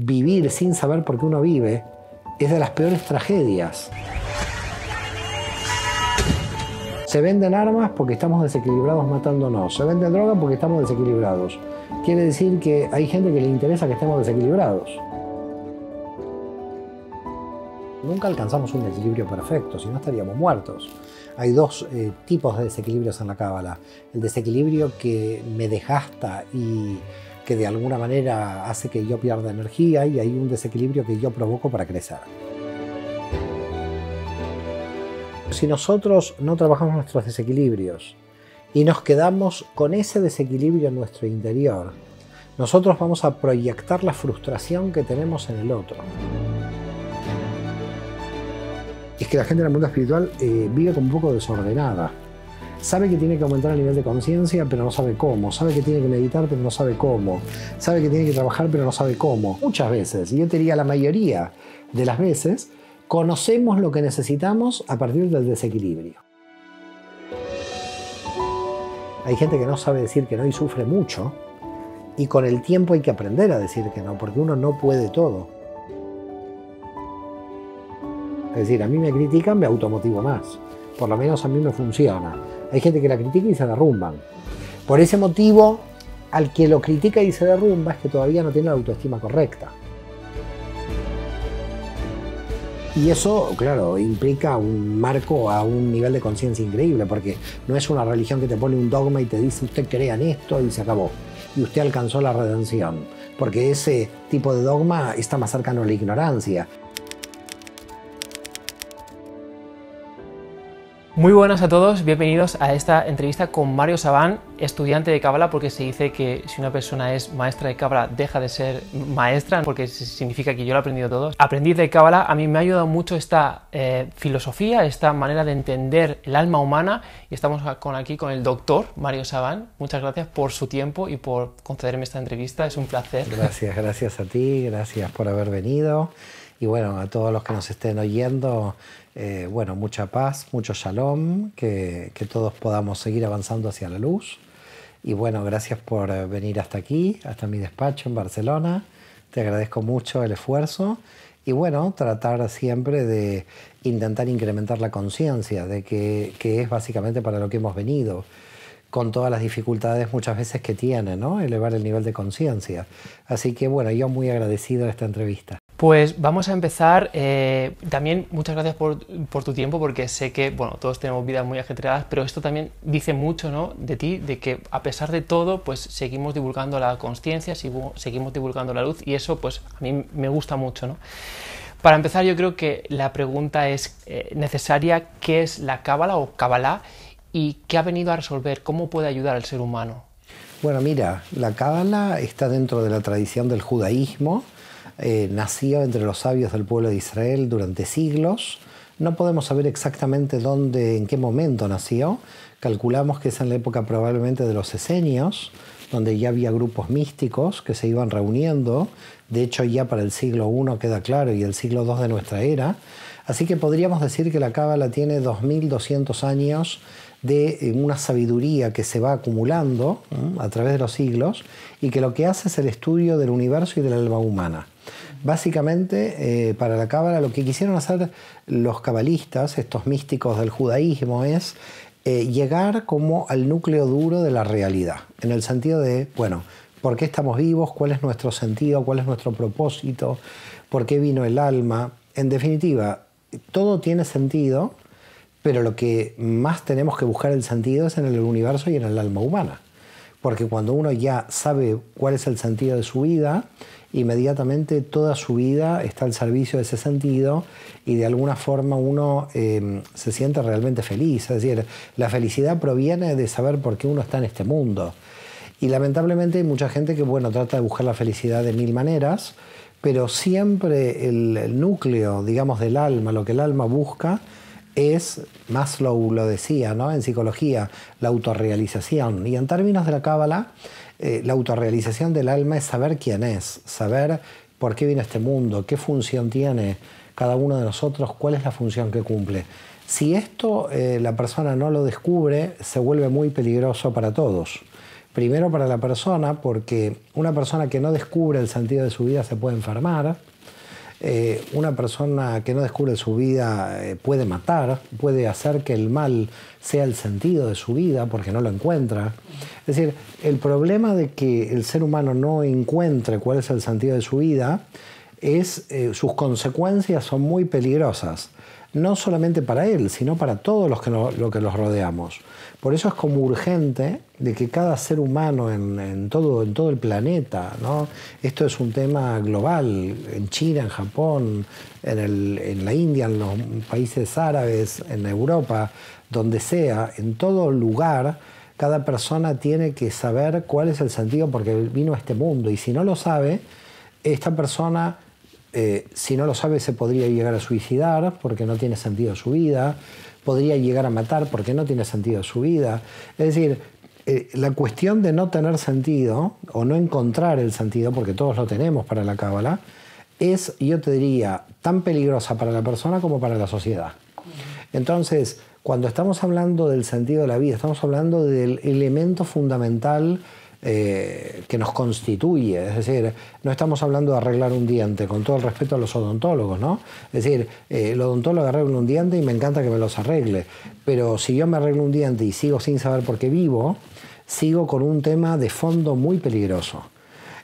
vivir sin saber por qué uno vive es de las peores tragedias. Se venden armas porque estamos desequilibrados matándonos. Se venden drogas porque estamos desequilibrados. Quiere decir que hay gente que le interesa que estemos desequilibrados. Nunca alcanzamos un equilibrio perfecto, si no estaríamos muertos. Hay dos eh, tipos de desequilibrios en la cábala. El desequilibrio que me desgasta y que de alguna manera hace que yo pierda energía y hay un desequilibrio que yo provoco para crecer. Si nosotros no trabajamos nuestros desequilibrios y nos quedamos con ese desequilibrio en nuestro interior, nosotros vamos a proyectar la frustración que tenemos en el otro. Es que la gente en el mundo espiritual eh, vive como un poco desordenada. Sabe que tiene que aumentar el nivel de conciencia, pero no sabe cómo. Sabe que tiene que meditar, pero no sabe cómo. Sabe que tiene que trabajar, pero no sabe cómo. Muchas veces, y yo te diría la mayoría de las veces, conocemos lo que necesitamos a partir del desequilibrio. Hay gente que no sabe decir que no y sufre mucho, y con el tiempo hay que aprender a decir que no, porque uno no puede todo. Es decir, a mí me critican, me automotivo más. Por lo menos a mí me funciona. Hay gente que la critica y se derrumban. Por ese motivo, al que lo critica y se derrumba es que todavía no tiene la autoestima correcta. Y eso, claro, implica un marco a un nivel de conciencia increíble, porque no es una religión que te pone un dogma y te dice usted crea en esto y se acabó. Y usted alcanzó la redención, porque ese tipo de dogma está más cercano a la ignorancia. Muy buenas a todos, bienvenidos a esta entrevista con Mario Sabán, estudiante de Cábala, porque se dice que si una persona es maestra de Cábala deja de ser maestra, porque significa que yo lo he aprendido todo. Aprendiz de Cábala, a mí me ha ayudado mucho esta eh, filosofía, esta manera de entender el alma humana, y estamos con, aquí con el doctor Mario Sabán. Muchas gracias por su tiempo y por concederme esta entrevista, es un placer. Gracias, gracias a ti, gracias por haber venido. Y bueno, a todos los que nos estén oyendo, eh, bueno, mucha paz, mucho shalom, que, todos podamos seguir avanzando hacia la luz. Y bueno, gracias por eh, venir hasta aquí, hasta mi despacho en Barcelona. Te agradezco mucho el esfuerzo. Y bueno, tratar siempre de intentar incrementar la conciencia de que, que, es básicamente para lo que hemos venido, con todas las dificultades muchas veces que tiene, ¿no? Elevar el nivel de conciencia. Así que bueno, yo muy agradecido de esta entrevista. Pues vamos a empezar. Eh, también muchas gracias por, tu tiempo, porque sé que bueno, todos tenemos vidas muy ajetreadas, pero esto también dice mucho de ti, de que a pesar de todo, pues seguimos divulgando la conciencia, seguimos divulgando la luz, y eso pues a mí me gusta mucho. ¿no? Para empezar, yo creo que la pregunta es eh, necesaria, ¿qué es la cábala o cábala y qué ha venido a resolver? ¿Cómo puede ayudar al ser humano? Bueno, mira, la cábala está dentro de la tradición del judaísmo, eh, nació entre los sabios del pueblo de Israel durante siglos. No podemos saber exactamente dónde, en qué momento nació. Calculamos que es en la época probablemente de los esenios, donde ya había grupos místicos que se iban reuniendo. De hecho, ya para el siglo I queda claro y el siglo II de nuestra era. Así que podríamos decir que la Cábala tiene 2200 años de eh, una sabiduría que se va acumulando a través de los siglos y que lo que hace es el estudio del universo y del alma humana. Básicamente, eh, para la cábala, lo que quisieron hacer los cabalistas, estos místicos del judaísmo, es eh, llegar como al núcleo duro de la realidad, en el sentido de, bueno, ¿por qué estamos vivos? ¿Cuál es nuestro sentido? ¿Cuál es nuestro propósito? ¿Por qué vino el alma? En definitiva, todo tiene sentido, pero lo que más tenemos que buscar el sentido es en el universo y en el alma humana. Porque cuando uno ya sabe cuál es el sentido de su vida, inmediatamente toda su vida está al servicio de ese sentido y de alguna forma uno em, se siente realmente feliz. Es decir, la felicidad proviene de saber por qué uno está en este mundo. Y lamentablemente hay mucha gente que, bueno, trata de buscar la felicidad de mil maneras, pero siempre el, núcleo, digamos, del alma, lo que el alma busca, es, Maslow lo decía, ¿no? En psicología, la autorrealización. Y en términos de la cábala, eh, la autorrealización del alma es saber quién es, saber por qué viene este mundo, qué función tiene cada uno de nosotros, cuál es la función que cumple. Si esto eh, la persona no lo descubre, se vuelve muy peligroso para todos. Primero para la persona, porque una persona que no descubre el sentido de su vida se puede enfermar, eh, una persona que no descubre su vida eh, puede matar, puede hacer que el mal sea el sentido de su vida porque no lo encuentra. Es decir, el problema de que el ser humano no encuentre cuál es el sentido de su vida es eh, sus consecuencias son muy peligrosas no solamente para él, sino para todos los que, que los rodeamos. Por eso es como urgente de que cada ser humano en, todo, en todo el planeta, ¿no? esto es un tema global, en China, en Japón, en, la India, en los países árabes, en Europa, donde sea, en todo lugar, cada persona tiene que saber cuál es el sentido porque vino a este mundo y si no lo sabe, esta persona, eh, si no lo sabe, se podría llegar a suicidar porque no tiene sentido su vida podría llegar a matar porque no tiene sentido su vida. Es decir, eh, la cuestión de no tener sentido o no encontrar el sentido, porque todos lo tenemos para la cábala, es, yo te diría, tan peligrosa para la persona como para la sociedad. Entonces, cuando estamos hablando del sentido de la vida, estamos hablando del elemento fundamental eh, que nos constituye. Es decir, no estamos hablando de arreglar un diente, con todo el respeto a los odontólogos, ¿no? Es decir, eh, el odontólogo arregla un diente y me encanta que me los arregle. Pero si yo me arreglo un diente y sigo sin saber por qué vivo, sigo con un tema de fondo muy peligroso.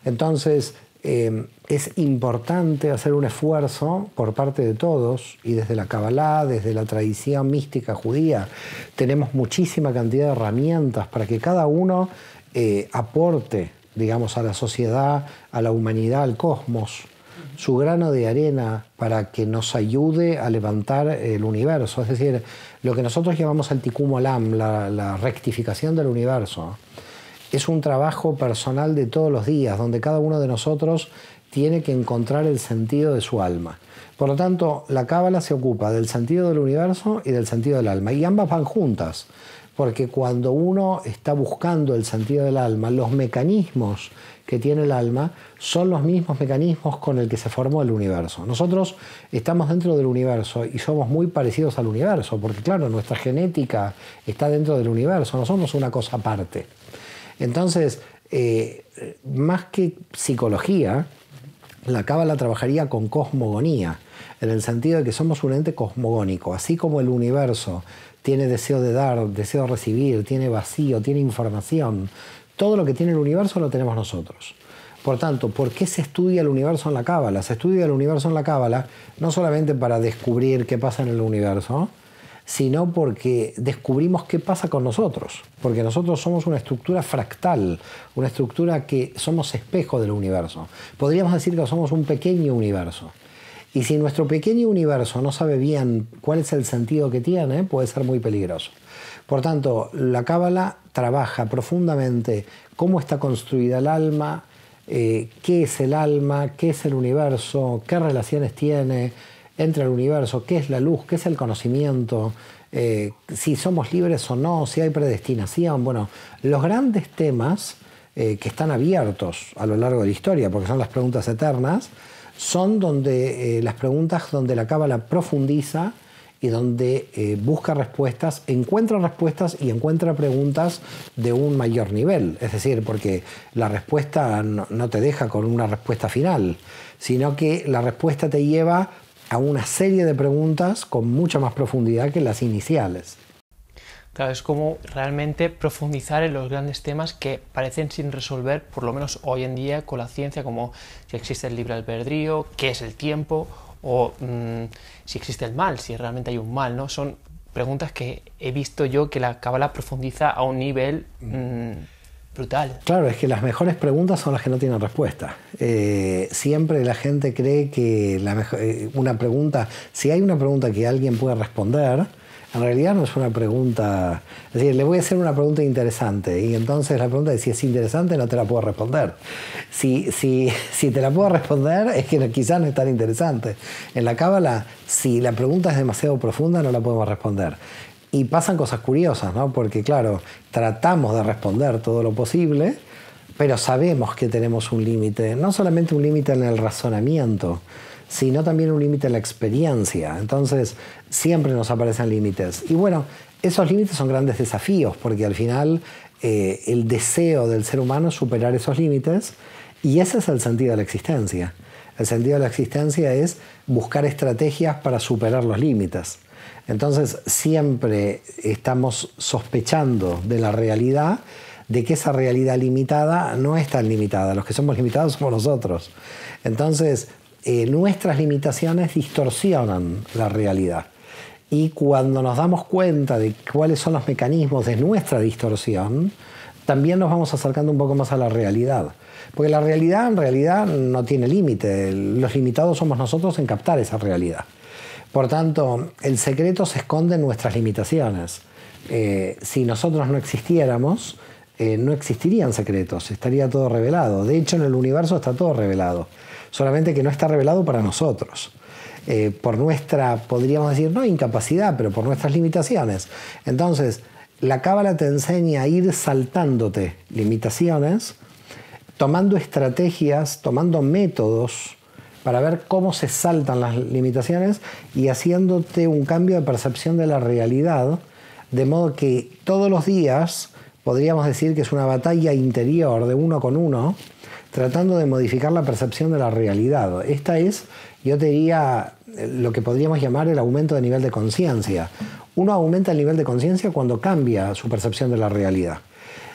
Entonces, eh, es importante hacer un esfuerzo por parte de todos y desde la Kabbalah, desde la tradición mística judía, tenemos muchísima cantidad de herramientas para que cada uno eh, aporte, digamos, a la sociedad, a la humanidad, al cosmos, su grano de arena para que nos ayude a levantar el universo. Es decir, lo que nosotros llamamos el Tikum Olam, la, la rectificación del universo, es un trabajo personal de todos los días, donde cada uno de nosotros tiene que encontrar el sentido de su alma. Por lo tanto, la cábala se ocupa del sentido del universo y del sentido del alma, y ambas van juntas porque cuando uno está buscando el sentido del alma, los mecanismos que tiene el alma son los mismos mecanismos con el que se formó el universo. Nosotros estamos dentro del universo y somos muy parecidos al universo, porque claro, nuestra genética está dentro del universo, no somos una cosa aparte. Entonces, eh, más que psicología, la cábala trabajaría con cosmogonía, en el sentido de que somos un ente cosmogónico, así como el universo tiene deseo de dar, deseo de recibir, tiene vacío, tiene información. Todo lo que tiene el universo lo tenemos nosotros. Por tanto, ¿por qué se estudia el universo en la cábala? Se estudia el universo en la cábala no solamente para descubrir qué pasa en el universo, sino porque descubrimos qué pasa con nosotros, porque nosotros somos una estructura fractal, una estructura que somos espejo del universo. Podríamos decir que somos un pequeño universo. Y si nuestro pequeño universo no sabe bien cuál es el sentido que tiene, puede ser muy peligroso. Por tanto, la cábala trabaja profundamente cómo está construida el alma, eh, qué es el alma, qué es el universo, qué relaciones tiene entre el universo, qué es la luz, qué es el conocimiento, eh, si somos libres o no, si hay predestinación. Bueno, los grandes temas eh, que están abiertos a lo largo de la historia, porque son las preguntas eternas, son donde eh, las preguntas donde la cábala profundiza y donde eh, busca respuestas, encuentra respuestas y encuentra preguntas de un mayor nivel. Es decir, porque la respuesta no te deja con una respuesta final, sino que la respuesta te lleva a una serie de preguntas con mucha más profundidad que las iniciales. Claro, es como realmente profundizar en los grandes temas que parecen sin resolver, por lo menos hoy en día con la ciencia, como si existe el libre albedrío, qué es el tiempo o mm, si existe el mal, si realmente hay un mal, ¿no? Son preguntas que he visto yo que la Kabbalah profundiza a un nivel mm. Mm, brutal. Claro, es que las mejores preguntas son las que no tienen respuesta. Eh, siempre la gente cree que la eh, una pregunta, si hay una pregunta que alguien puede responder, en realidad no es una pregunta, es decir, le voy a hacer una pregunta interesante y entonces la pregunta es si es interesante no te la puedo responder. Si, si, si te la puedo responder es que quizás no es tan interesante. En la cábala, si la pregunta es demasiado profunda no la podemos responder. Y pasan cosas curiosas, ¿no? Porque claro, tratamos de responder todo lo posible, pero sabemos que tenemos un límite, no solamente un límite en el razonamiento, sino también un límite a la experiencia. Entonces, siempre nos aparecen límites. Y bueno, esos límites son grandes desafíos, porque al final eh, el deseo del ser humano es superar esos límites, y ese es el sentido de la existencia. El sentido de la existencia es buscar estrategias para superar los límites. Entonces, siempre estamos sospechando de la realidad, de que esa realidad limitada no es tan limitada. Los que somos limitados somos nosotros. Entonces, eh, nuestras limitaciones distorsionan la realidad. Y cuando nos damos cuenta de cuáles son los mecanismos de nuestra distorsión, también nos vamos acercando un poco más a la realidad. Porque la realidad en realidad no tiene límite. Los limitados somos nosotros en captar esa realidad. Por tanto, el secreto se esconde en nuestras limitaciones. Eh, si nosotros no existiéramos, eh, no existirían secretos, estaría todo revelado. De hecho, en el universo está todo revelado solamente que no está revelado para nosotros. Eh, por nuestra, podríamos decir, no incapacidad, pero por nuestras limitaciones. Entonces, la cábala te enseña a ir saltándote limitaciones, tomando estrategias, tomando métodos para ver cómo se saltan las limitaciones y haciéndote un cambio de percepción de la realidad, de modo que todos los días podríamos decir que es una batalla interior de uno con uno, tratando de modificar la percepción de la realidad. Esta es, yo te diría, lo que podríamos llamar el aumento de nivel de conciencia. Uno aumenta el nivel de conciencia cuando cambia su percepción de la realidad.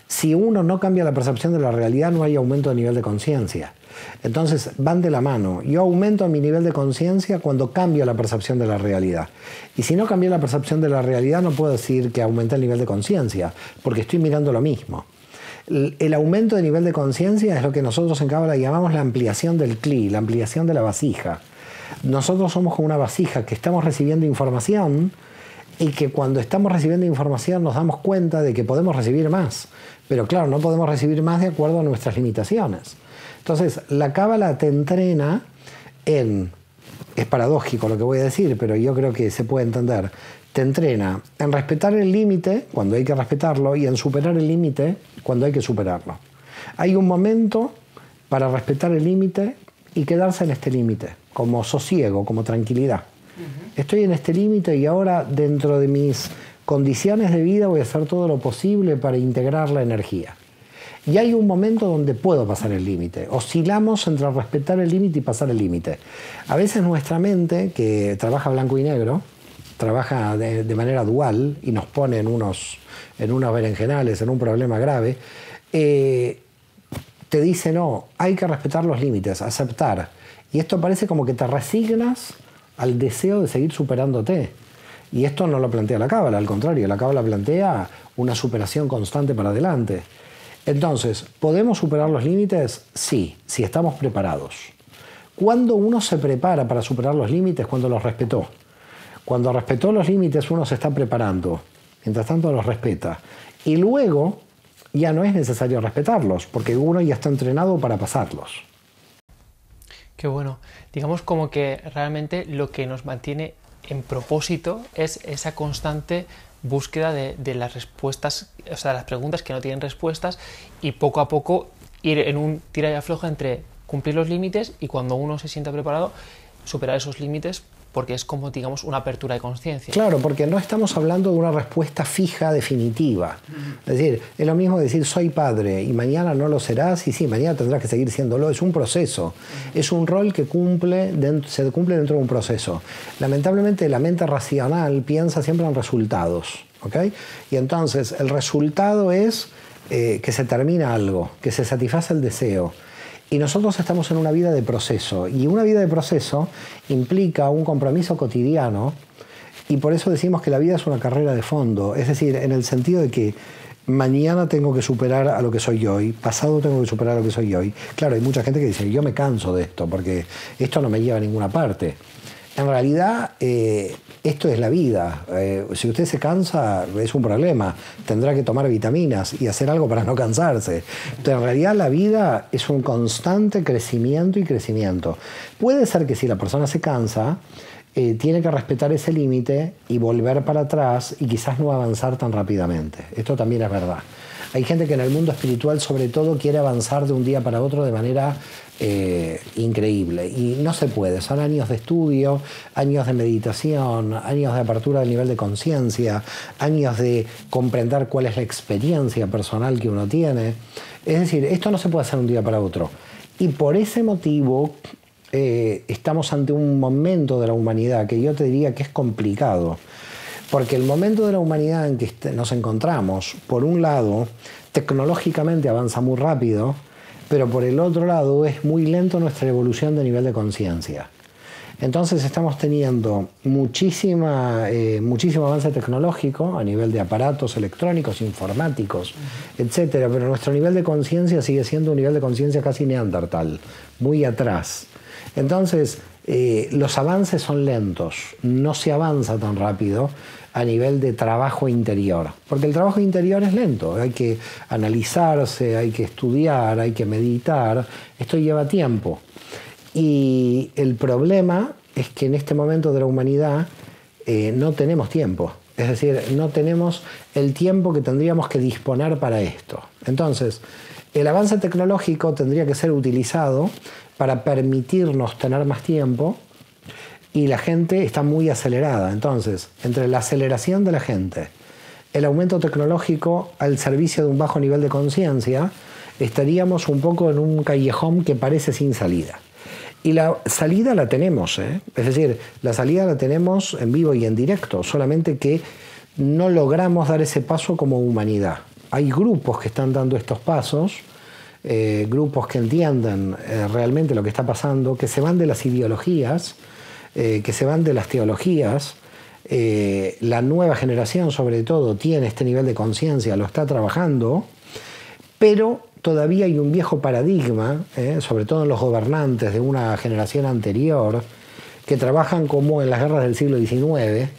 Si uno no cambia la percepción de la realidad, no hay aumento de nivel de conciencia. Entonces van de la mano. Yo aumento mi nivel de conciencia cuando cambio la percepción de la realidad. Y si no cambio la percepción de la realidad, no puedo decir que aumenté el nivel de conciencia, porque estoy mirando lo mismo el aumento de nivel de conciencia es lo que nosotros en Cábala llamamos la ampliación del CLI, la ampliación de la vasija. Nosotros somos como una vasija que estamos recibiendo información y que cuando estamos recibiendo información nos damos cuenta de que podemos recibir más. Pero claro, no podemos recibir más de acuerdo a nuestras limitaciones. Entonces, la Cábala te entrena en. Es paradójico lo que voy a decir, pero yo creo que se puede entender te entrena en respetar el límite cuando hay que respetarlo y en superar el límite cuando hay que superarlo. Hay un momento para respetar el límite y quedarse en este límite, como sosiego, como tranquilidad. Estoy en este límite y ahora dentro de mis condiciones de vida voy a hacer todo lo posible para integrar la energía. Y hay un momento donde puedo pasar el límite. Oscilamos entre respetar el límite y pasar el límite. A veces nuestra mente, que trabaja blanco y negro, trabaja de, manera dual y nos pone en unos, en berenjenales, en un problema grave, eh, te dice, no, hay que respetar los límites, aceptar. Y esto parece como que te resignas al deseo de seguir superándote. Y esto no lo plantea la cábala, al contrario, la cábala plantea una superación constante para adelante. Entonces, ¿podemos superar los límites? Sí, si estamos preparados. ¿cuándo uno se prepara para superar los límites, cuando los respetó. Cuando respetó los límites uno se está preparando, mientras tanto los respeta. Y luego ya no es necesario respetarlos, porque uno ya está entrenado para pasarlos. Qué bueno. Digamos como que realmente lo que nos mantiene en propósito es esa constante búsqueda de, las respuestas, o sea, las preguntas que no tienen respuestas y poco a poco ir en un tira y afloja entre cumplir los límites y cuando uno se sienta preparado, superar esos límites porque es como, digamos, una apertura de conciencia. Claro, porque no estamos hablando de una respuesta fija, definitiva. Es decir, es lo mismo decir soy padre y mañana no lo serás y sí, mañana tendrás que seguir siéndolo. Es un proceso, es un rol que cumple se cumple dentro de un proceso. Lamentablemente la mente racional piensa siempre en resultados, ¿ok? Y entonces el resultado es eh, que se termina algo, que se satisface el deseo y nosotros estamos en una vida de proceso. Y una vida de proceso implica un compromiso cotidiano. Y por eso decimos que la vida es una carrera de fondo. Es decir, en el sentido de que mañana tengo que superar a lo que soy hoy, pasado tengo que superar a lo que soy hoy. Claro, hay mucha gente que dice, yo me canso de esto, porque esto no me lleva a ninguna parte en realidad eh, esto es la vida. Eh, si usted se cansa, es un problema. Tendrá que tomar vitaminas y hacer algo para no cansarse. Pero en realidad la vida es un constante crecimiento y crecimiento. Puede ser que si la persona se cansa, eh, tiene que respetar ese límite y volver para atrás y quizás no avanzar tan rápidamente. Esto también es verdad. Hay gente que en el mundo espiritual sobre todo quiere avanzar de un día para otro de manera eh, increíble. Y no se puede, son años de estudio, años de meditación, años de apertura del nivel de conciencia, años de comprender cuál es la experiencia personal que uno tiene. Es decir, esto no se puede hacer un día para otro. Y por ese motivo eh, estamos ante un momento de la humanidad que yo te diría que es complicado. Porque el momento de la humanidad en que nos encontramos, por un lado, tecnológicamente avanza muy rápido, pero por el otro lado es muy lento nuestra evolución de nivel de conciencia. Entonces estamos teniendo muchísima, eh, muchísimo avance tecnológico a nivel de aparatos electrónicos, informáticos, etc. pero nuestro nivel de conciencia sigue siendo un nivel de conciencia casi neandertal, muy atrás. Entonces, eh, los avances son lentos, no se avanza tan rápido a nivel de trabajo interior. Porque el trabajo interior es lento, hay que analizarse, hay que estudiar, hay que meditar, esto lleva tiempo. Y el problema es que en este momento de la humanidad eh, no tenemos tiempo. Es decir, no tenemos el tiempo que tendríamos que disponer para esto. Entonces, el avance tecnológico tendría que ser utilizado para permitirnos tener más tiempo y la gente está muy acelerada. Entonces, entre la aceleración de la gente, el aumento tecnológico al servicio de un bajo nivel de conciencia, estaríamos un poco en un callejón que parece sin salida. Y la salida la tenemos, ¿eh? es decir, la salida la tenemos en vivo y en directo, solamente que no logramos dar ese paso como humanidad. Hay grupos que están dando estos pasos, eh, grupos que entienden eh, realmente lo que está pasando, que se van de las ideologías eh, que se van de las teologías. Eh, la nueva generación sobre todo tiene este nivel de conciencia, lo está trabajando, pero todavía hay un viejo paradigma, eh, sobre todo en los gobernantes de una generación anterior, que trabajan como en las guerras del siglo XIX,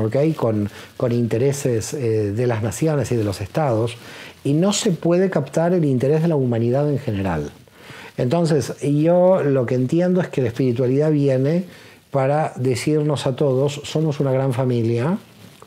¿okay? con, con, intereses de las naciones y de los estados, y no se puede captar el interés de la humanidad en general. Entonces, yo lo que entiendo es que la espiritualidad viene para decirnos a todos, somos una gran familia,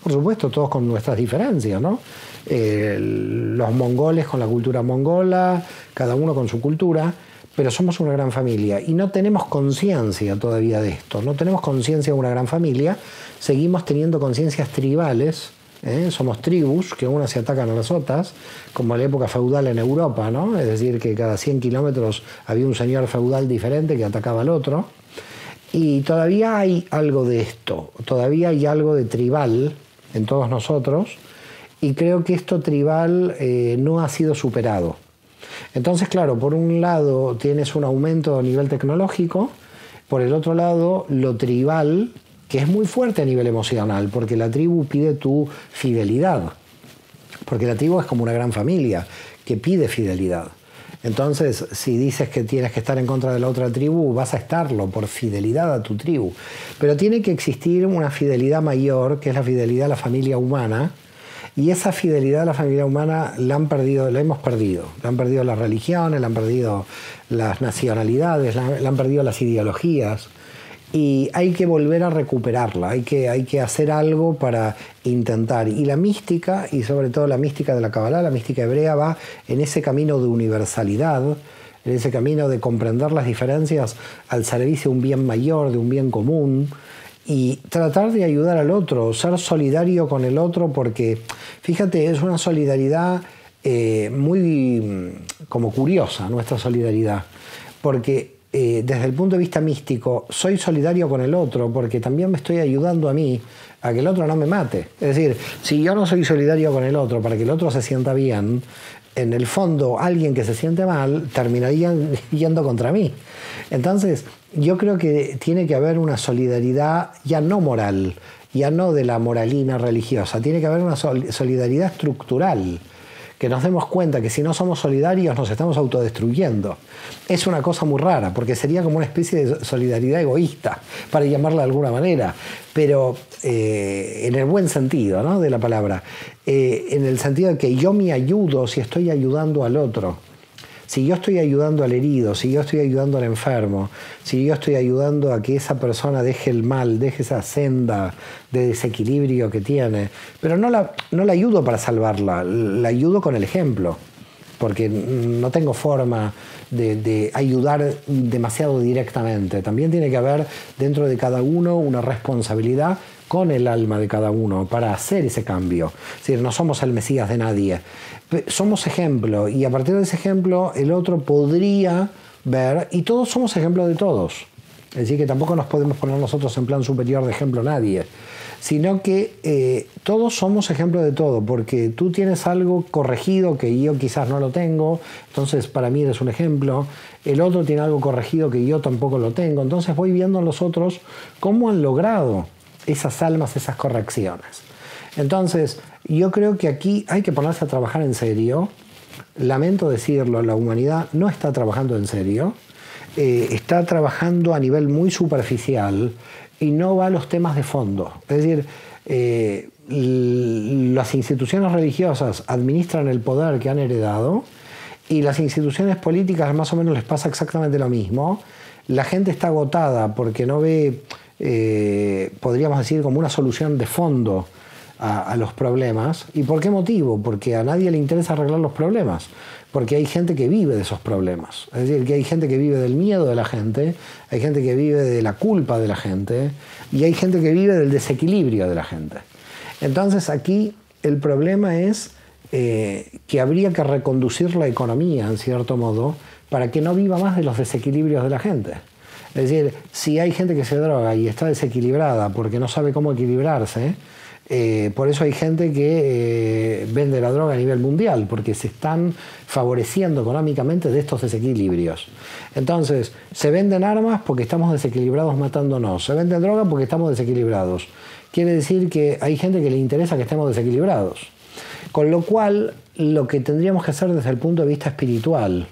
por supuesto todos con nuestras diferencias, ¿no? los mongoles con la cultura mongola, cada uno con su cultura, pero somos una gran familia y no tenemos conciencia todavía de esto, no tenemos conciencia de una gran familia, seguimos teniendo conciencias tribales, ¿eh? somos tribus que unas se atacan a las otras, como en la época feudal en Europa, ¿no? es decir, que cada 100 kilómetros había un señor feudal diferente que atacaba al otro. Y todavía hay algo de esto, todavía hay algo de tribal en todos nosotros y creo que esto tribal eh, no ha sido superado. Entonces, claro, por un lado tienes un aumento a nivel tecnológico, por el otro lado lo tribal, que es muy fuerte a nivel emocional, porque la tribu pide tu fidelidad, porque la tribu es como una gran familia que pide fidelidad. Entonces, si dices que tienes que estar en contra de la otra tribu, vas a estarlo por fidelidad a tu tribu. Pero tiene que existir una fidelidad mayor, que es la fidelidad a la familia humana, y esa fidelidad a la familia humana la han perdido, la hemos perdido. La han perdido las religiones, la han perdido las nacionalidades, la, han perdido las ideologías y hay que volver a recuperarla, hay que, hay que hacer algo para intentar. Y la mística, y sobre todo la mística de la Kabbalah, la mística hebrea, va en ese camino de universalidad, en ese camino de comprender las diferencias al servicio de un bien mayor, de un bien común, y tratar de ayudar al otro, ser solidario con el otro, porque fíjate, es una solidaridad eh, muy mm, como curiosa nuestra solidaridad, porque eh, desde el punto de vista místico, soy solidario con el otro porque también me estoy ayudando a mí a que el otro no me mate. Es decir, si yo no soy solidario con el otro para que el otro se sienta bien, en el fondo alguien que se siente mal terminaría yendo contra mí. Entonces, yo creo que tiene que haber una solidaridad ya no moral, ya no de la moralina religiosa, tiene que haber una solidaridad estructural que nos demos cuenta que si no somos solidarios nos estamos autodestruyendo. Es una cosa muy rara, porque sería como una especie de solidaridad egoísta, para llamarla de alguna manera, pero eh, en el buen sentido ¿no? de la palabra, eh, en el sentido de que yo me ayudo si estoy ayudando al otro. Si yo estoy ayudando al herido, si yo estoy ayudando al enfermo, si yo estoy ayudando a que esa persona deje el mal, deje esa senda de desequilibrio que tiene, pero no la, ayudo para salvarla, la ayudo con el ejemplo, porque no tengo forma de, de ayudar demasiado directamente. También tiene que haber dentro de cada uno una responsabilidad con el alma de cada uno para hacer ese cambio. Es decir, no somos el Mesías de nadie somos ejemplo y a partir de ese ejemplo el otro podría ver y todos somos ejemplo de todos. Es decir, que tampoco nos podemos poner nosotros en plan superior de ejemplo nadie, sino que eh, todos somos ejemplo de todo, porque tú tienes algo corregido que yo quizás no lo tengo, entonces para mí eres un ejemplo, el otro tiene algo corregido que yo tampoco lo tengo, entonces voy viendo a los otros cómo han logrado esas almas, esas correcciones. Entonces, yo creo que aquí hay que ponerse a trabajar en serio. Lamento decirlo, la humanidad no está trabajando en serio. Eh, está trabajando a nivel muy superficial y no va a los temas de fondo. Es decir, eh, las instituciones religiosas administran el poder que han heredado y las instituciones políticas más o menos les pasa exactamente lo mismo. La gente está agotada porque no ve, eh, podríamos decir, como una solución de fondo a, los problemas. ¿Y por qué motivo? Porque a nadie le interesa arreglar los problemas, porque hay gente que vive de esos problemas. Es decir, que hay gente que vive del miedo de la gente, hay gente que vive de la culpa de la gente, y hay gente que vive del desequilibrio de la gente. Entonces aquí el problema es eh, que habría que reconducir la economía, en cierto modo, para que no viva más de los desequilibrios de la gente. Es decir, si hay gente que se droga y está desequilibrada porque no sabe cómo equilibrarse, eh, por eso hay gente que eh, vende la droga a nivel mundial, porque se están favoreciendo económicamente de estos desequilibrios. Entonces, se venden armas porque estamos desequilibrados matándonos, se venden droga porque estamos desequilibrados. Quiere decir que hay gente que le interesa que estemos desequilibrados. Con lo cual, lo que tendríamos que hacer desde el punto de vista espiritual,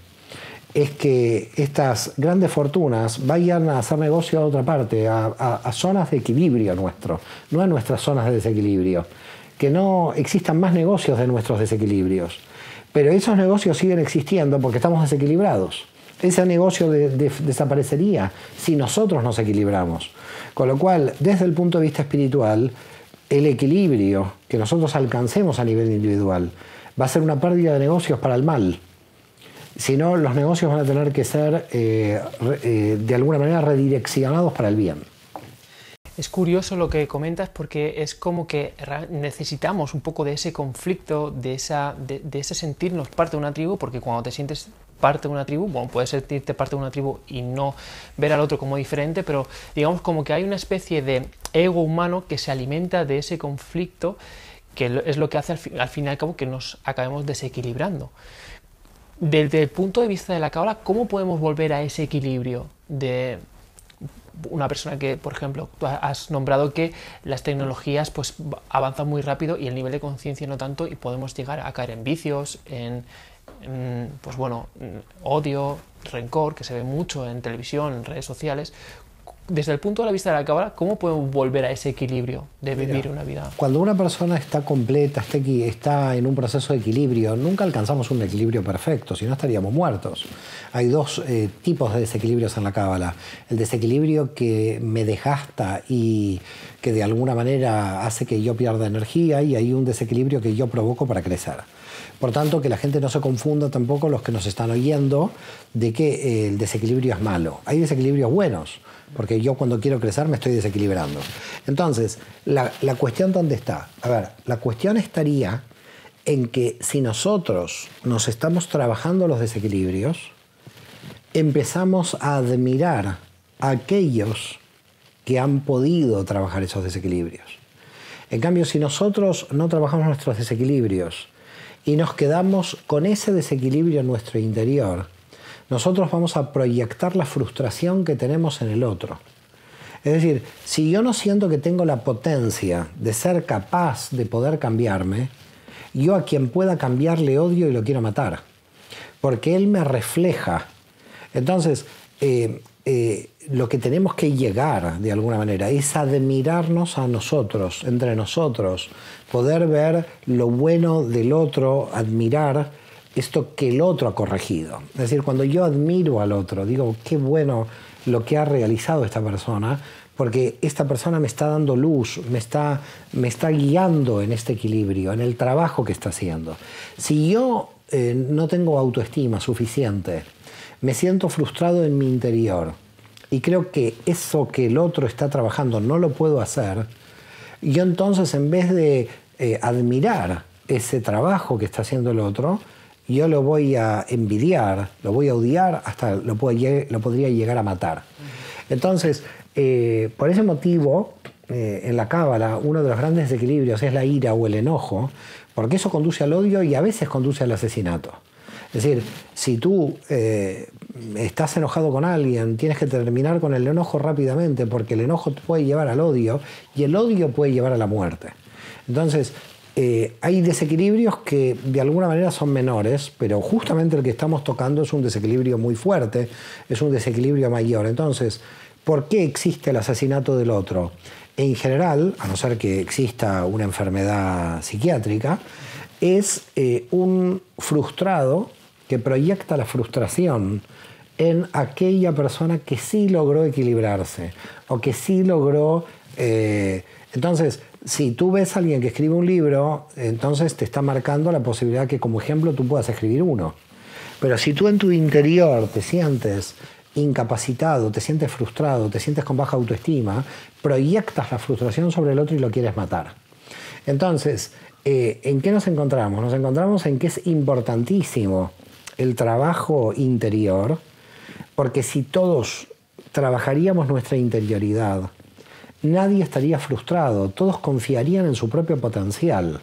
es que estas grandes fortunas vayan a hacer negocio a otra parte, a, zonas de equilibrio nuestro, no a nuestras zonas de desequilibrio, que no existan más negocios de nuestros desequilibrios. Pero esos negocios siguen existiendo porque estamos desequilibrados. Ese negocio desaparecería si nosotros nos equilibramos. Con lo cual, desde el punto de vista espiritual, el equilibrio que nosotros alcancemos a nivel individual va a ser una pérdida de negocios para el mal. Si no, los negocios van a tener que ser eh, eh, de alguna manera redireccionados para el bien. Es curioso lo que comentas porque es como que necesitamos un poco de ese conflicto, de, esa, de, ese sentirnos parte de una tribu, porque cuando te sientes parte de una tribu, bueno, puedes sentirte parte de una tribu y no ver al otro como diferente, pero digamos como que hay una especie de ego humano que se alimenta de ese conflicto, que es lo que hace al, al fin y al cabo que nos acabemos desequilibrando desde el punto de vista de la cábala, ¿cómo podemos volver a ese equilibrio de una persona que, por ejemplo, has nombrado que las tecnologías pues avanzan muy rápido y el nivel de conciencia no tanto y podemos llegar a caer en vicios, en, pues bueno, odio, rencor, que se ve mucho en televisión, en redes sociales desde el punto de vista de la cábala, ¿cómo podemos volver a ese equilibrio de vivir una vida? Cuando una persona está completa, está, está en un proceso de equilibrio, nunca alcanzamos un equilibrio perfecto, si no estaríamos muertos. Hay dos eh, tipos de desequilibrios en la cábala. El desequilibrio que me desgasta y que de alguna manera hace que yo pierda energía y hay un desequilibrio que yo provoco para crecer. Por tanto, que la gente no se confunda tampoco los que nos están oyendo de que eh, el desequilibrio es malo. Hay desequilibrios buenos porque yo cuando quiero crecer me estoy desequilibrando. Entonces, la, cuestión dónde está. A ver, la cuestión estaría en que si nosotros nos estamos trabajando los desequilibrios, empezamos a admirar a aquellos que han podido trabajar esos desequilibrios. En cambio, si nosotros no trabajamos nuestros desequilibrios y nos quedamos con ese desequilibrio en nuestro interior, nosotros vamos a proyectar la frustración que tenemos en el otro. Es decir, si yo no siento que tengo la potencia de ser capaz de poder cambiarme, yo a quien pueda cambiar le odio y lo quiero matar, porque él me refleja. Entonces, eh, eh, lo que tenemos que llegar de alguna manera es admirarnos a nosotros, entre nosotros, poder ver lo bueno del otro, admirar esto que el otro ha corregido. Es decir, cuando yo admiro al otro, digo, qué bueno lo que ha realizado esta persona, porque esta persona me está dando luz, me está, guiando en este equilibrio, en el trabajo que está haciendo. Si yo eh, no tengo autoestima suficiente, me siento frustrado en mi interior y creo que eso que el otro está trabajando no lo puedo hacer, yo entonces en vez de eh, admirar ese trabajo que está haciendo el otro, yo lo voy a envidiar, lo voy a odiar, hasta lo, lo podría llegar a matar. Entonces, eh, por ese motivo, eh, en la cábala, uno de los grandes desequilibrios es la ira o el enojo, porque eso conduce al odio y a veces conduce al asesinato. Es decir, si tú eh, estás enojado con alguien, tienes que terminar con el enojo rápidamente, porque el enojo te puede llevar al odio y el odio puede llevar a la muerte. Entonces, eh, hay desequilibrios que de alguna manera son menores, pero justamente el que estamos tocando es un desequilibrio muy fuerte, es un desequilibrio mayor. Entonces, ¿por qué existe el asesinato del otro? En general, a no ser que exista una enfermedad psiquiátrica, es eh, un frustrado que proyecta la frustración en aquella persona que sí logró equilibrarse o que sí logró eh, entonces, si tú ves a alguien que escribe un libro, entonces te está marcando la posibilidad que como ejemplo tú puedas escribir uno. Pero si tú en tu interior te sientes incapacitado, te sientes frustrado, te sientes con baja autoestima, proyectas la frustración sobre el otro y lo quieres matar. Entonces, eh, ¿en qué nos encontramos? Nos encontramos en que es importantísimo el trabajo interior, porque si todos trabajaríamos nuestra interioridad, nadie estaría frustrado, todos confiarían en su propio potencial.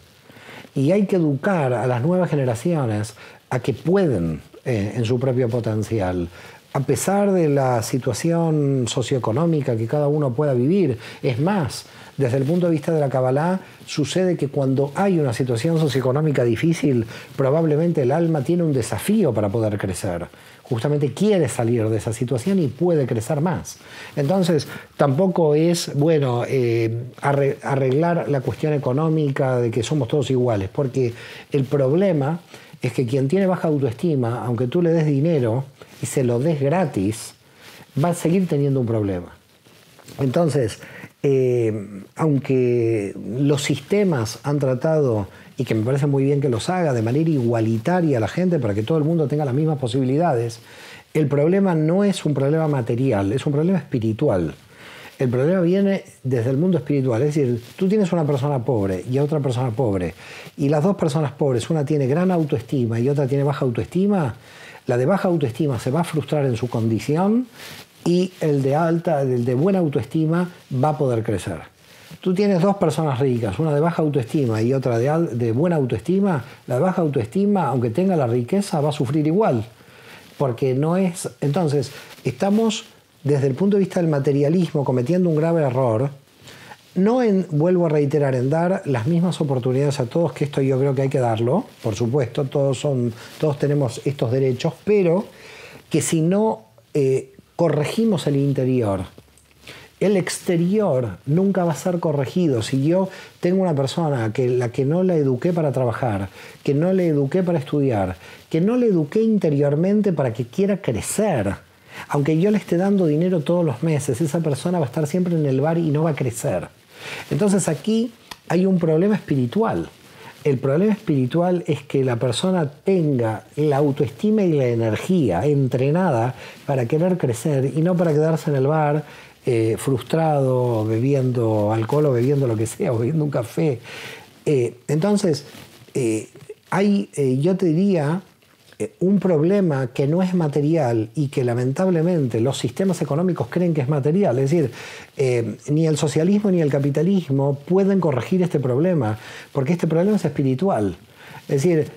Y hay que educar a las nuevas generaciones a que pueden eh, en su propio potencial. A pesar de la situación socioeconómica que cada uno pueda vivir, es más, desde el punto de vista de la Kabbalah, sucede que cuando hay una situación socioeconómica difícil, probablemente el alma tiene un desafío para poder crecer justamente quiere salir de esa situación y puede crecer más. Entonces, tampoco es, bueno, eh, arreglar la cuestión económica de que somos todos iguales, porque el problema es que quien tiene baja autoestima, aunque tú le des dinero y se lo des gratis, va a seguir teniendo un problema. Entonces, eh, aunque los sistemas han tratado y que me parece muy bien que los haga de manera igualitaria a la gente para que todo el mundo tenga las mismas posibilidades, el problema no es un problema material, es un problema espiritual. El problema viene desde el mundo espiritual, es decir, tú tienes una persona pobre y otra persona pobre, y las dos personas pobres, una tiene gran autoestima y otra tiene baja autoestima, la de baja autoestima se va a frustrar en su condición y el de alta, el de buena autoestima va a poder crecer tú tienes dos personas ricas, una de baja autoestima y otra de, buena autoestima, la de baja autoestima, aunque tenga la riqueza, va a sufrir igual. Porque no es... Entonces, estamos desde el punto de vista del materialismo cometiendo un grave error, no en, vuelvo a reiterar, en dar las mismas oportunidades a todos, que esto yo creo que hay que darlo, por supuesto, todos, son, todos tenemos estos derechos, pero que si no eh, corregimos el interior, el exterior nunca va a ser corregido. Si yo tengo una persona que la que no la eduqué para trabajar, que no la eduqué para estudiar, que no la eduqué interiormente para que quiera crecer, aunque yo le esté dando dinero todos los meses, esa persona va a estar siempre en el bar y no va a crecer. Entonces aquí hay un problema espiritual. El problema espiritual es que la persona tenga la autoestima y la energía entrenada para querer crecer y no para quedarse en el bar eh, frustrado, bebiendo alcohol o bebiendo lo que sea, o bebiendo un café. Eh, entonces, eh, hay, yo te diría, un problema que no es material y que lamentablemente los sistemas económicos creen que es material. Es decir, ni el socialismo ni el capitalismo pueden corregir este problema, porque este problema es espiritual. Es decir,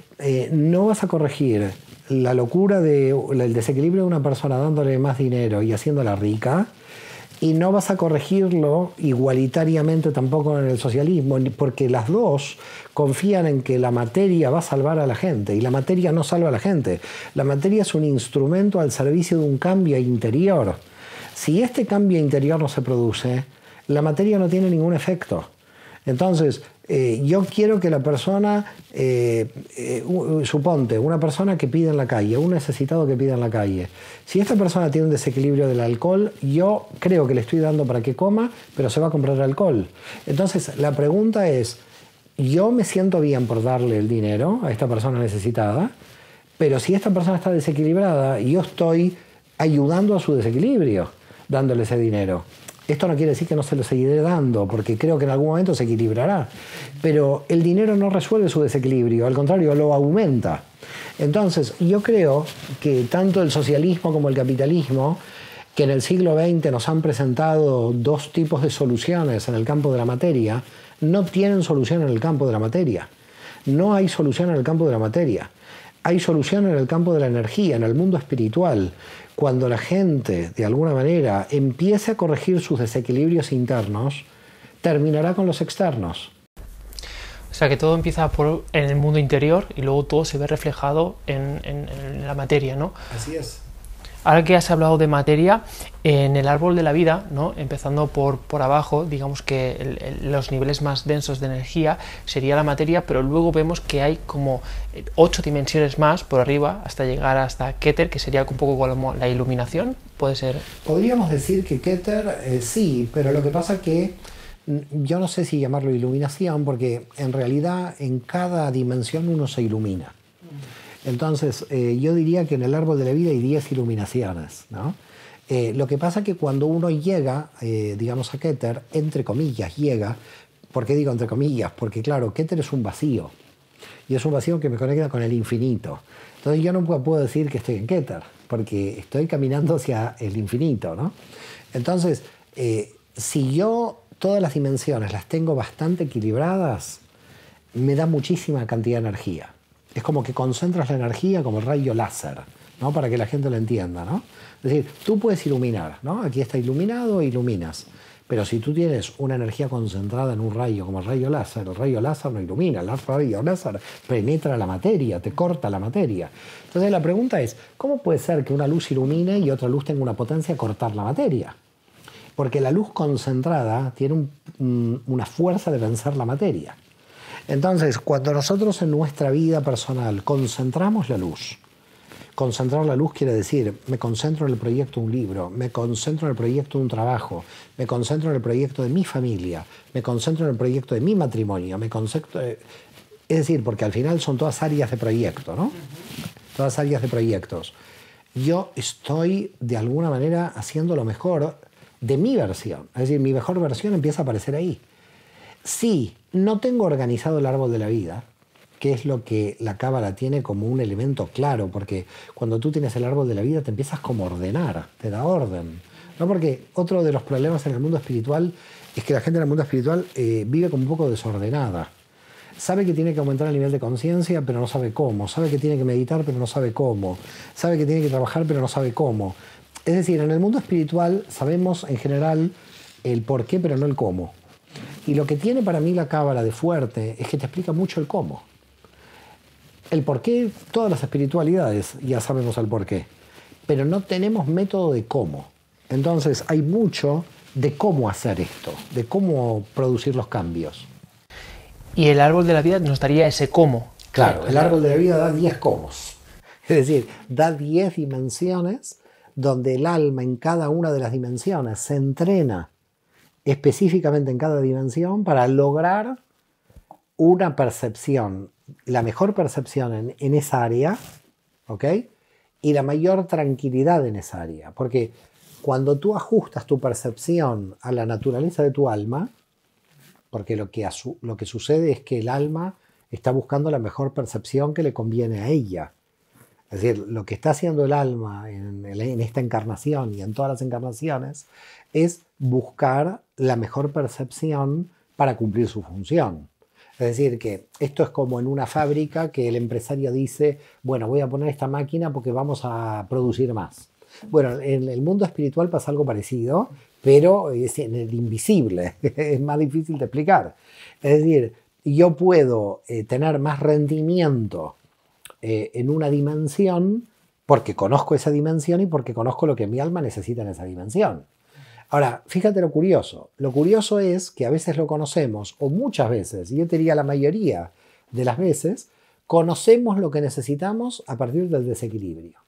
no vas a corregir la locura del desequilibrio de una persona dándole más dinero y haciéndola rica, y no vas a corregirlo igualitariamente tampoco en el socialismo, porque las dos confían en que la materia va a salvar a la gente y la materia no salva a la gente. La materia es un instrumento al servicio de un cambio interior. Si este cambio interior no se produce, la materia no tiene ningún efecto. Entonces, eh, yo quiero que la persona, eh, eh, suponte, una persona que pide en la calle, un necesitado que pide en la calle, si esta persona tiene un desequilibrio del alcohol, yo creo que le estoy dando para que coma, pero se va a comprar alcohol. Entonces, la pregunta es, yo me siento bien por darle el dinero a esta persona necesitada, pero si esta persona está desequilibrada, yo estoy ayudando a su desequilibrio dándole ese dinero. Esto no quiere decir que no se lo seguiré dando, porque creo que en algún momento se equilibrará. Pero el dinero no resuelve su desequilibrio, al contrario, lo aumenta. Entonces, yo creo que tanto el socialismo como el capitalismo, que en el siglo XX nos han presentado dos tipos de soluciones en el campo de la materia, no tienen solución en el campo de la materia. No hay solución en el campo de la materia hay solución en el campo de la energía, en el mundo espiritual, cuando la gente, de alguna manera, empiece a corregir sus desequilibrios internos, terminará con los externos. O sea que todo empieza por, en el mundo interior y luego todo se ve reflejado en, en la materia, ¿no? Así es. Ahora que has hablado de materia, en el árbol de la vida, ¿no? empezando por, por abajo, digamos que los niveles más densos de energía sería la materia, pero luego vemos que hay como eh, ocho dimensiones más por arriba hasta llegar hasta Keter, que sería un poco como la iluminación, puede ser. Podríamos decir que Keter eh, sí, pero lo que pasa que mm, yo no sé si llamarlo iluminación, porque en realidad en cada dimensión uno se ilumina. Entonces, eh, yo diría que en el árbol de la vida hay 10 iluminaciones, ¿no? Eh, lo que pasa es que cuando uno llega, eh, digamos, a Keter, entre comillas, llega, ¿por qué digo entre comillas? Porque claro, Keter es un vacío, y es un vacío que me conecta con el infinito. Entonces yo no puedo decir que estoy en Keter, porque estoy caminando hacia el infinito, ¿no? Entonces, si yo todas las dimensiones las tengo bastante equilibradas, me da muchísima cantidad de energía es como que concentras la energía como el rayo láser, ¿no? Para que la gente lo entienda, ¿no? Es decir, tú puedes iluminar, ¿no? Aquí está iluminado, e iluminas. Pero si tú tienes una energía concentrada en un rayo como el rayo láser, el rayo láser no ilumina, el rayo láser penetra la materia, te corta la materia. Entonces la pregunta es, ¿cómo puede ser que una luz ilumine y otra luz tenga una potencia a cortar la materia? Porque la luz concentrada tiene una fuerza de vencer la materia. Entonces, cuando nosotros en nuestra vida personal concentramos la luz, concentrar la luz quiere decir, me concentro en el proyecto de un libro, me concentro en el proyecto de un trabajo, me concentro en el proyecto de mi familia, me concentro en el proyecto de mi matrimonio, me concentro... Eh, es decir, porque al final son todas áreas de proyecto, ¿no? Todas áreas de proyectos. Yo estoy, de alguna manera, haciendo lo mejor de mi versión. Es decir, mi mejor versión empieza a aparecer ahí. Sí no tengo organizado el árbol de la vida, que es lo que la cábala tiene como un elemento claro, porque cuando tú tienes el árbol de la vida te empiezas como a ordenar, te da orden. ¿no? Porque otro de los problemas en el mundo espiritual es que la gente en el mundo espiritual eh, vive como un poco desordenada. Sabe que tiene que aumentar el nivel de conciencia, pero no sabe cómo. Sabe que tiene que meditar, pero no sabe cómo. Sabe que tiene que trabajar, pero no sabe cómo. Es decir, en el mundo espiritual sabemos en general el por qué, pero no el cómo. Y lo que tiene para mí la cábala de fuerte es que te explica mucho el cómo. El por qué, todas las espiritualidades, ya sabemos el por qué, pero no tenemos método de cómo. Entonces hay mucho de cómo hacer esto, de cómo producir los cambios. Y el árbol de la vida nos daría ese cómo. Claro, el árbol de la vida da 10 cómo. Es decir, da 10 dimensiones donde el alma en cada una de las dimensiones se entrena específicamente en cada dimensión para lograr una percepción, la mejor percepción en, esa área, ¿ok? Y la mayor tranquilidad en esa área, porque cuando tú ajustas tu percepción a la naturaleza de tu alma, porque lo que, lo que sucede es que el alma está buscando la mejor percepción que le conviene a ella. Es decir, lo que está haciendo el alma en, en, esta encarnación y en todas las encarnaciones es buscar la mejor percepción para cumplir su función. Es decir, que esto es como en una fábrica que el empresario dice, bueno, voy a poner esta máquina porque vamos a producir más. Bueno, en el mundo espiritual pasa algo parecido, pero es en el invisible, es más difícil de explicar. Es decir, yo puedo eh, tener más rendimiento eh, en una dimensión porque conozco esa dimensión y porque conozco lo que mi alma necesita en esa dimensión. Ahora, fíjate lo curioso. Lo curioso es que a veces lo conocemos, o muchas veces, y yo te diría la mayoría de las veces, conocemos lo que necesitamos a partir del desequilibrio.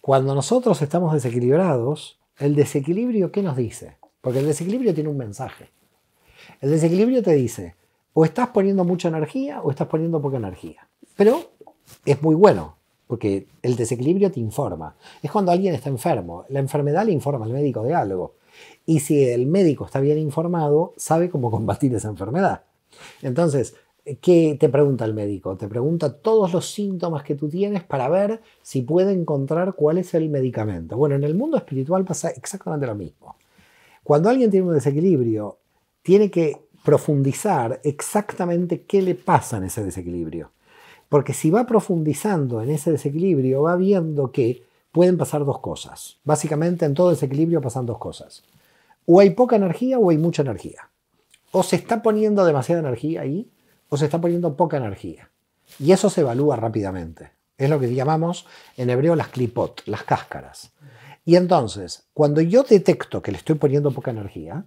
Cuando nosotros estamos desequilibrados, el desequilibrio, ¿qué nos dice? Porque el desequilibrio tiene un mensaje. El desequilibrio te dice, o estás poniendo mucha energía o estás poniendo poca energía. Pero es muy bueno porque el desequilibrio te informa. Es cuando alguien está enfermo. La enfermedad le informa al médico de algo. Y si el médico está bien informado, sabe cómo combatir esa enfermedad. Entonces, ¿qué te pregunta el médico? Te pregunta todos los síntomas que tú tienes para ver si puede encontrar cuál es el medicamento. Bueno, en el mundo espiritual pasa exactamente lo mismo. Cuando alguien tiene un desequilibrio, tiene que profundizar exactamente qué le pasa en ese desequilibrio. Porque si va profundizando en ese desequilibrio, va viendo que pueden pasar dos cosas. Básicamente en todo desequilibrio pasan dos cosas. O hay poca energía o hay mucha energía. O se está poniendo demasiada energía ahí o se está poniendo poca energía. Y eso se evalúa rápidamente. Es lo que llamamos en hebreo las clipot, las cáscaras. Y entonces, cuando yo detecto que le estoy poniendo poca energía,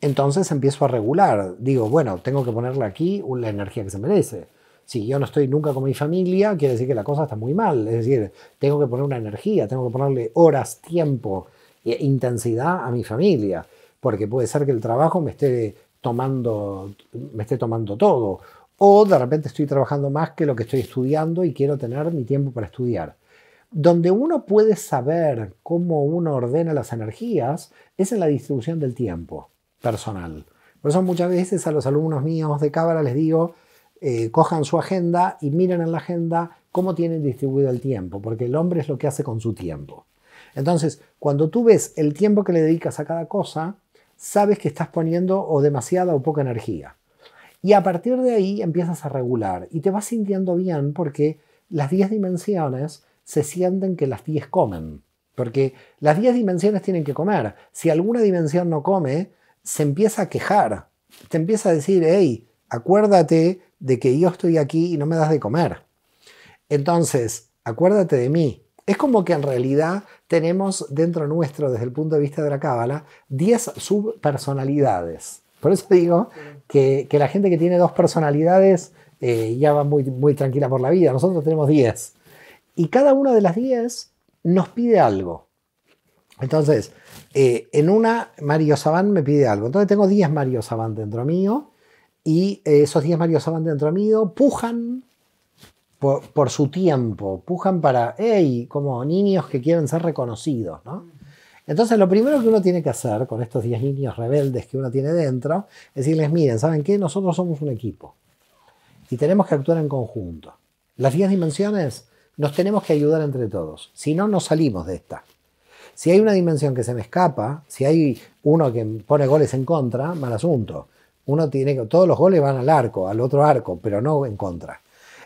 entonces empiezo a regular. Digo, bueno, tengo que ponerle aquí la energía que se merece si yo no estoy nunca con mi familia, quiere decir que la cosa está muy mal. Es decir, tengo que poner una energía, tengo que ponerle horas, tiempo, e intensidad a mi familia, porque puede ser que el trabajo me esté tomando, me esté tomando todo. O de repente estoy trabajando más que lo que estoy estudiando y quiero tener mi tiempo para estudiar. Donde uno puede saber cómo uno ordena las energías es en la distribución del tiempo personal. Por eso muchas veces a los alumnos míos de Cábala les digo, eh, cojan su agenda y miren en la agenda cómo tienen distribuido el tiempo, porque el hombre es lo que hace con su tiempo. Entonces, cuando tú ves el tiempo que le dedicas a cada cosa, sabes que estás poniendo o demasiada o poca energía. Y a partir de ahí empiezas a regular y te vas sintiendo bien porque las 10 dimensiones se sienten que las 10 comen. Porque las 10 dimensiones tienen que comer. Si alguna dimensión no come, se empieza a quejar. Te empieza a decir, hey, acuérdate de que yo estoy aquí y no me das de comer. Entonces, acuérdate de mí. Es como que en realidad tenemos dentro nuestro, desde el punto de vista de la cábala, 10 subpersonalidades. Por eso digo que, la gente que tiene dos personalidades eh, ya va muy, muy tranquila por la vida. Nosotros tenemos 10. Y cada una de las 10 nos pide algo. Entonces, eh, en una Mario sabán me pide algo. Entonces tengo 10 Mario sabán dentro mío y eh, esos 10 marios van dentro de pujan por, su tiempo, pujan para, hey, como niños que quieren ser reconocidos, ¿no? Entonces, lo primero que uno tiene que hacer con estos 10 niños rebeldes que uno tiene dentro es decirles: Miren, ¿saben qué? Nosotros somos un equipo y tenemos que actuar en conjunto. Las 10 dimensiones nos tenemos que ayudar entre todos, si no, no salimos de esta. Si hay una dimensión que se me escapa, si hay uno que pone goles en contra, mal asunto. Uno tiene que, todos los goles van al arco, al otro arco, pero no en contra.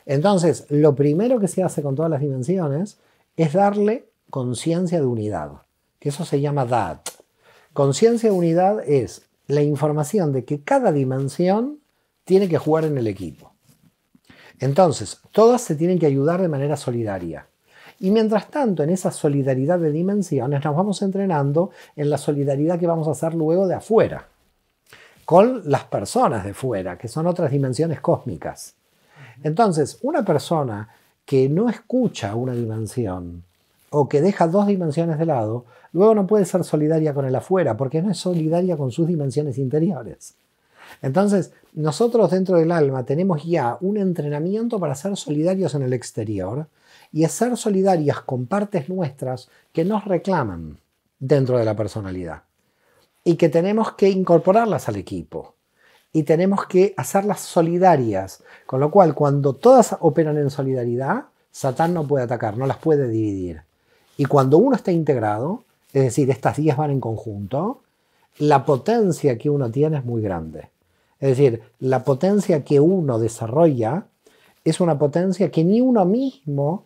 Entonces, lo primero que se hace con todas las dimensiones es darle conciencia de unidad, que eso se llama DAT. Conciencia de unidad es la información de que cada dimensión tiene que jugar en el equipo. Entonces, todas se tienen que ayudar de manera solidaria. Y mientras tanto, en esa solidaridad de dimensiones, nos vamos entrenando en la solidaridad que vamos a hacer luego de afuera con las personas de fuera, que son otras dimensiones cósmicas. Entonces, una persona que no escucha una dimensión o que deja dos dimensiones de lado, luego no puede ser solidaria con el afuera, porque no es solidaria con sus dimensiones interiores. Entonces, nosotros dentro del alma tenemos ya un entrenamiento para ser solidarios en el exterior y es ser solidarias con partes nuestras que nos reclaman dentro de la personalidad y que tenemos que incorporarlas al equipo y tenemos que hacerlas solidarias. Con lo cual, cuando todas operan en solidaridad, Satán no puede atacar, no las puede dividir. Y cuando uno está integrado, es decir, estas 10 van en conjunto, la potencia que uno tiene es muy grande. Es decir, la potencia que uno desarrolla es una potencia que ni uno mismo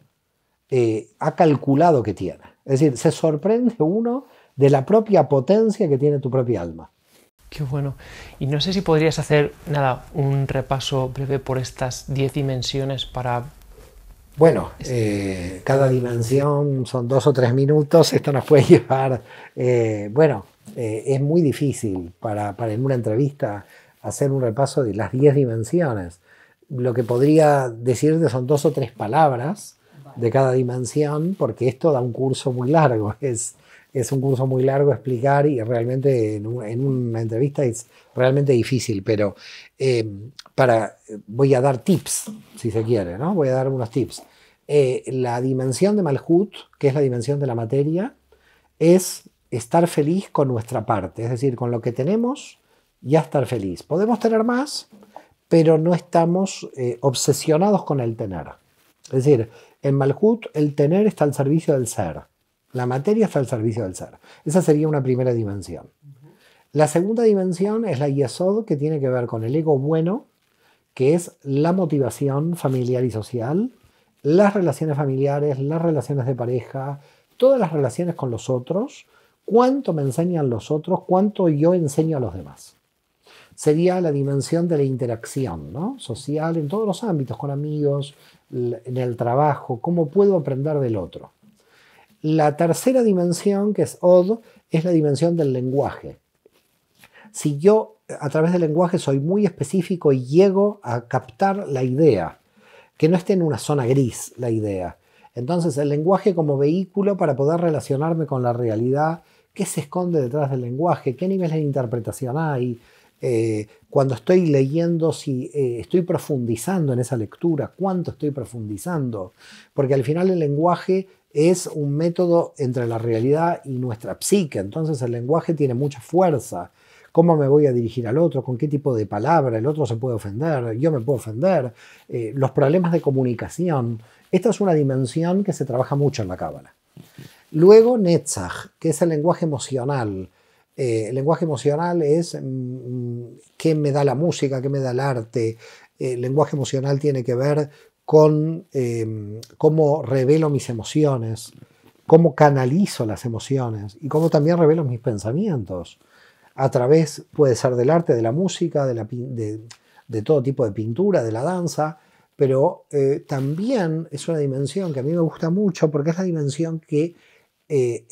eh, ha calculado que tiene. Es decir, se sorprende uno de la propia potencia que tiene tu propia alma. Qué bueno. Y no sé si podrías hacer, nada, un repaso breve por estas 10 dimensiones para... Bueno, eh, cada dimensión son dos o tres minutos, esto nos puede llevar... Eh, bueno, eh, es muy difícil para, para, en una entrevista hacer un repaso de las 10 dimensiones. Lo que podría decirte son dos o tres palabras de cada dimensión, porque esto da un curso muy largo. Es, es un curso muy largo explicar y realmente en, una entrevista es realmente difícil, pero eh, para, voy a dar tips, si se quiere, ¿no? Voy a dar unos tips. Eh, la dimensión de Malhut, que es la dimensión de la materia, es estar feliz con nuestra parte, es decir, con lo que tenemos, ya estar feliz. Podemos tener más, pero no estamos eh, obsesionados con el tener. Es decir, en Malhut el tener está al servicio del ser. La materia está al servicio del ser. Esa sería una primera dimensión. La segunda dimensión es la yesod que tiene que ver con el ego bueno, que es la motivación familiar y social, las relaciones familiares, las relaciones de pareja, todas las relaciones con los otros, cuánto me enseñan los otros, cuánto yo enseño a los demás. Sería la dimensión de la interacción ¿no? social en todos los ámbitos, con amigos, en el trabajo, cómo puedo aprender del otro. La tercera dimensión, que es odd, es la dimensión del lenguaje. Si yo a través del lenguaje soy muy específico y llego a captar la idea, que no esté en una zona gris la idea. Entonces el lenguaje como vehículo para poder relacionarme con la realidad, qué se esconde detrás del lenguaje, qué niveles de interpretación hay, eh, cuando estoy leyendo, si eh, estoy profundizando en esa lectura, cuánto estoy profundizando, porque al final el lenguaje es un método entre la realidad y nuestra psique, entonces el lenguaje tiene mucha fuerza. ¿Cómo me voy a dirigir al otro? ¿Con qué tipo de palabra? El otro se puede ofender, yo me puedo ofender. Eh, los problemas de comunicación. Esta es una dimensión que se trabaja mucho en la cábala. Luego Netzach, que es el lenguaje emocional. Eh, el lenguaje emocional es mm, mm, qué me da la música, qué me da el arte. Eh, el lenguaje emocional tiene que ver con em, cómo revelo mis emociones, cómo canalizo las emociones y cómo también revelo mis pensamientos. A través, puede ser del arte, de la música, de, todo tipo de pintura, de la danza, pero eh, también es una dimensión que a mí me gusta mucho porque es la dimensión que eh,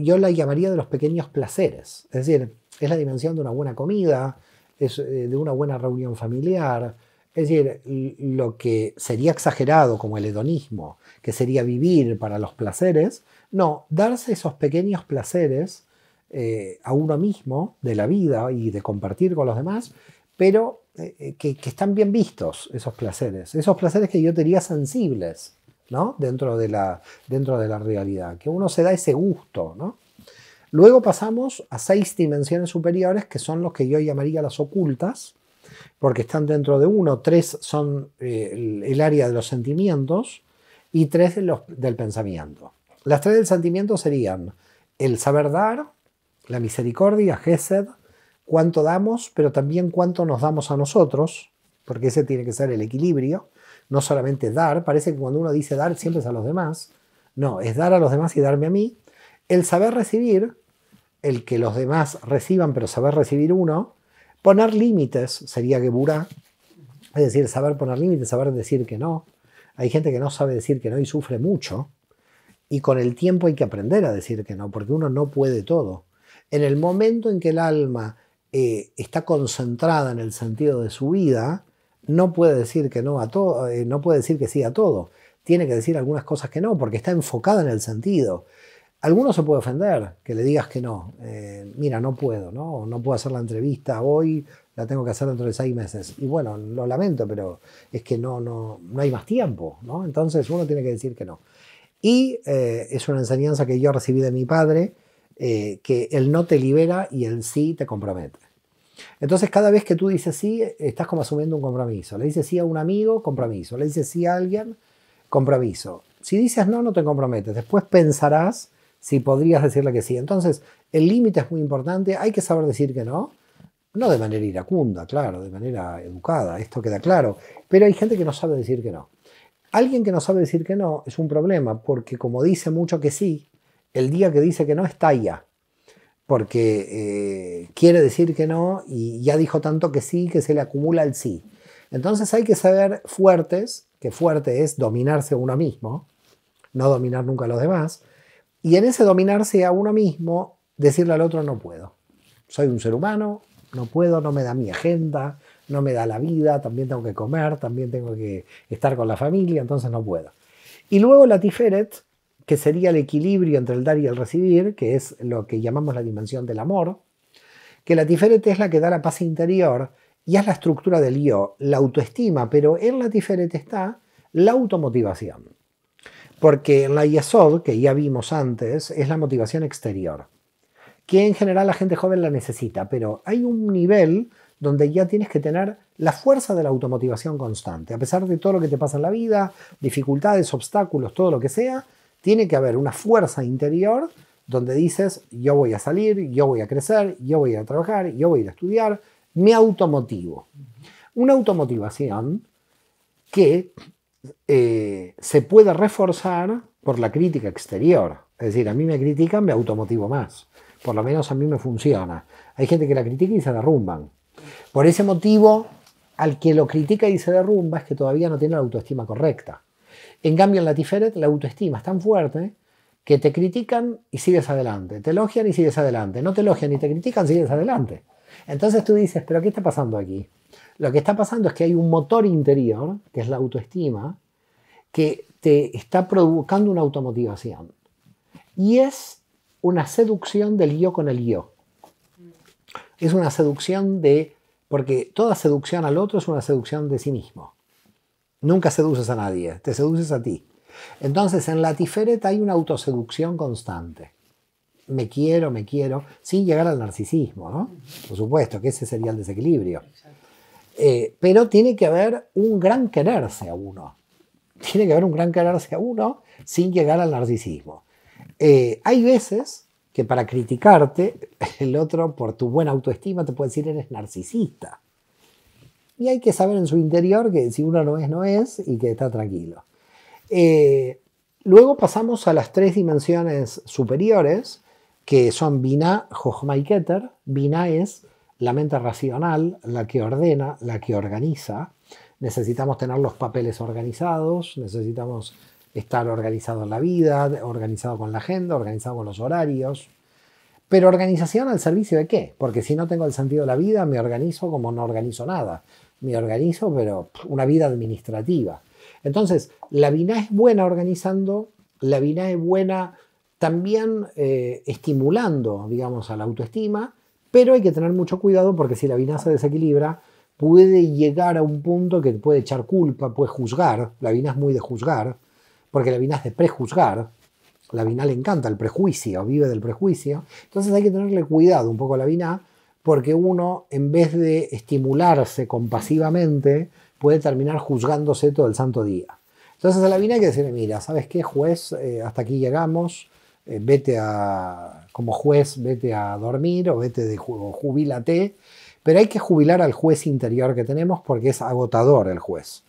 yo la llamaría de los pequeños placeres. Es decir, es la dimensión de una buena comida, es, eh, de una buena reunión familiar, es decir, lo que sería exagerado como el hedonismo, que sería vivir para los placeres, no, darse esos pequeños placeres eh, a uno mismo de la vida y de compartir con los demás, pero eh, eh, que, están bien vistos esos placeres, esos placeres que yo diría sensibles, ¿no? Dentro de la, dentro de la realidad, que uno se da ese gusto, Luego pasamos a seis dimensiones superiores, que son los que yo llamaría las ocultas, porque están dentro de uno, tres son eh, el, área de los sentimientos y tres los, del pensamiento. Las tres del sentimiento serían el saber dar, la misericordia, Gesed, cuánto damos, pero también cuánto nos damos a nosotros, porque ese tiene que ser el equilibrio, no solamente dar, parece que cuando uno dice dar siempre es a los demás, no, es dar a los demás y darme a mí, el saber recibir, el que los demás reciban, pero saber recibir uno, Poner límites sería quebura, es decir, saber poner límites, saber decir que no. Hay gente que no sabe decir que no y sufre mucho. Y con el tiempo hay que aprender a decir que no, porque uno no puede todo. En el momento en que el alma eh, está concentrada en el sentido de su vida, no puede decir que no a todo, eh, no puede decir que sí a todo. Tiene que decir algunas cosas que no, porque está enfocada en el sentido. Alguno se puede ofender, que le digas que no. Eh, mira, no puedo, ¿no? No puedo hacer la entrevista hoy, la tengo que hacer dentro de seis meses. Y bueno, lo lamento, pero es que no, no, no hay más tiempo, ¿no? Entonces uno tiene que decir que no. Y eh, es una enseñanza que yo recibí de mi padre, eh, que él no te libera y el sí te compromete. Entonces cada vez que tú dices sí, estás como asumiendo un compromiso. Le dices sí a un amigo, compromiso. Le dices sí a alguien, compromiso. Si dices no, no te comprometes. Después pensarás si podrías decirle que sí. Entonces, el límite es muy importante, hay que saber decir que no, no de manera iracunda, claro, de manera educada, esto queda claro, pero hay gente que no sabe decir que no. Alguien que no sabe decir que no es un problema, porque como dice mucho que sí, el día que dice que no está ya, porque eh, quiere decir que no y ya dijo tanto que sí que se le acumula el sí. Entonces hay que saber fuertes, que fuerte es dominarse uno mismo, no dominar nunca a los demás, y en ese dominarse a uno mismo, decirle al otro no puedo. Soy un ser humano, no puedo, no me da mi agenda, no me da la vida, también tengo que comer, también tengo que estar con la familia, entonces no puedo. Y luego la Tiferet, que sería el equilibrio entre el dar y el recibir, que es lo que llamamos la dimensión del amor, que la Tiferet es la que da la paz interior y es la estructura del yo, la autoestima, pero en la Tiferet está la automotivación. Porque la Yesod, que ya vimos antes, es la motivación exterior, que en general la gente joven la necesita, pero hay un nivel donde ya tienes que tener la fuerza de la automotivación constante. A pesar de todo lo que te pasa en la vida, dificultades, obstáculos, todo lo que sea, tiene que haber una fuerza interior donde dices, yo voy a salir, yo voy a crecer, yo voy a trabajar, yo voy a a estudiar, me automotivo. Una automotivación que eh, se puede reforzar por la crítica exterior. Es decir, a mí me critican, me automotivo más. Por lo menos a mí me funciona. Hay gente que la critica y se derrumban. Por ese motivo, al que lo critica y se derrumba es que todavía no tiene la autoestima correcta. En cambio, en la Tiferet la autoestima es tan fuerte que te critican y sigues adelante. Te elogian y sigues adelante. No te elogian ni te critican, sigues adelante. Entonces tú dices, pero ¿qué está pasando aquí? Lo que está pasando es que hay un motor interior, que es la autoestima, que te está provocando una automotivación. Y es una seducción del yo con el yo. Es una seducción de... Porque toda seducción al otro es una seducción de sí mismo. Nunca seduces a nadie, te seduces a ti. Entonces en la tifereta hay una autoseducción constante. Me quiero, me quiero, sin llegar al narcisismo, ¿no? Por supuesto, que ese sería el desequilibrio. Eh, pero tiene que haber un gran quererse a uno. Tiene que haber un gran quererse a uno sin llegar al narcisismo. Eh, hay veces que para criticarte, el otro, por tu buena autoestima, te puede decir eres narcisista. Y hay que saber en su interior que si uno no es, no es y que está tranquilo. Eh, luego pasamos a las tres dimensiones superiores, que son Bina, Jochma y Keter. es la mente racional, la que ordena, la que organiza. Necesitamos tener los papeles organizados, necesitamos estar organizado en la vida, organizado con la agenda, organizado con los horarios. Pero organización al servicio de qué? Porque si no tengo el sentido de la vida, me organizo como no organizo nada. Me organizo, pero una vida administrativa. Entonces, la vida es buena organizando, la vida es buena también eh, estimulando, digamos, a la autoestima, pero hay que tener mucho cuidado porque si la se desequilibra, puede llegar a un punto que puede echar culpa, puede juzgar. La vina es muy de juzgar, porque la vina es de prejuzgar. La vina le encanta el prejuicio, vive del prejuicio. Entonces hay que tenerle cuidado un poco a la vina, porque uno, en vez de estimularse compasivamente, puede terminar juzgándose todo el santo día. Entonces a la vina hay que decirle, mira, ¿sabes qué, juez? Eh, hasta aquí llegamos, eh, vete a como juez vete a dormir o vete de juego, jubílate, pero hay que jubilar al juez interior que tenemos porque es agotador el juez.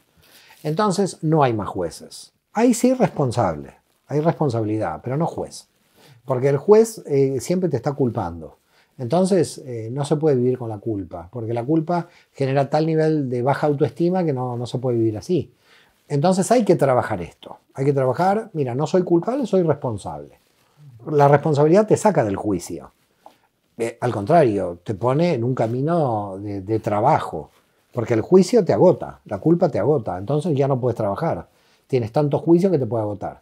Entonces no hay más jueces. Hay sí responsable, hay responsabilidad, pero no juez. Porque el juez eh, siempre te está culpando. Entonces eh, no se puede vivir con la culpa, porque la culpa genera tal nivel de baja autoestima que no se puede vivir así. Entonces hay que trabajar esto. Hay que trabajar, mira, no soy culpable, soy responsable la responsabilidad te saca del juicio. Eh, al contrario, te pone en un camino de, trabajo, porque el juicio te agota, la culpa te agota, entonces ya no puedes trabajar. Tienes tanto juicio que te puede agotar.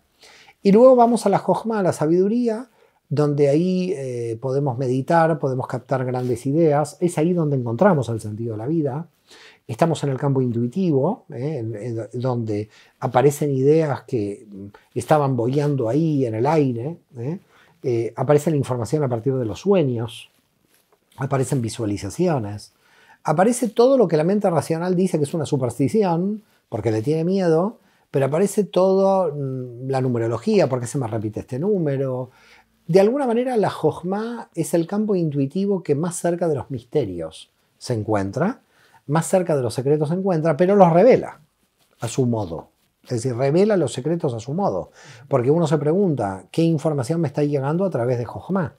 Y luego vamos a la jojma, a la sabiduría, donde ahí eh, podemos meditar, podemos captar grandes ideas, es ahí donde encontramos el sentido de la vida. Estamos en el campo intuitivo, eh, donde aparecen ideas que mm, estaban bollando ahí en el aire, eh, aparece la información a partir de los sueños, aparecen visualizaciones, aparece todo lo que la mente racional dice que es una superstición, porque le tiene miedo, pero aparece todo mm, la numerología, porque se me repite este número. De alguna manera la jojma es el campo intuitivo que más cerca de los misterios se encuentra, más cerca de los secretos se encuentra, pero los revela a su modo. Es decir, revela los secretos a su modo. Porque uno se pregunta, ¿qué información me está llegando a través de Jojma?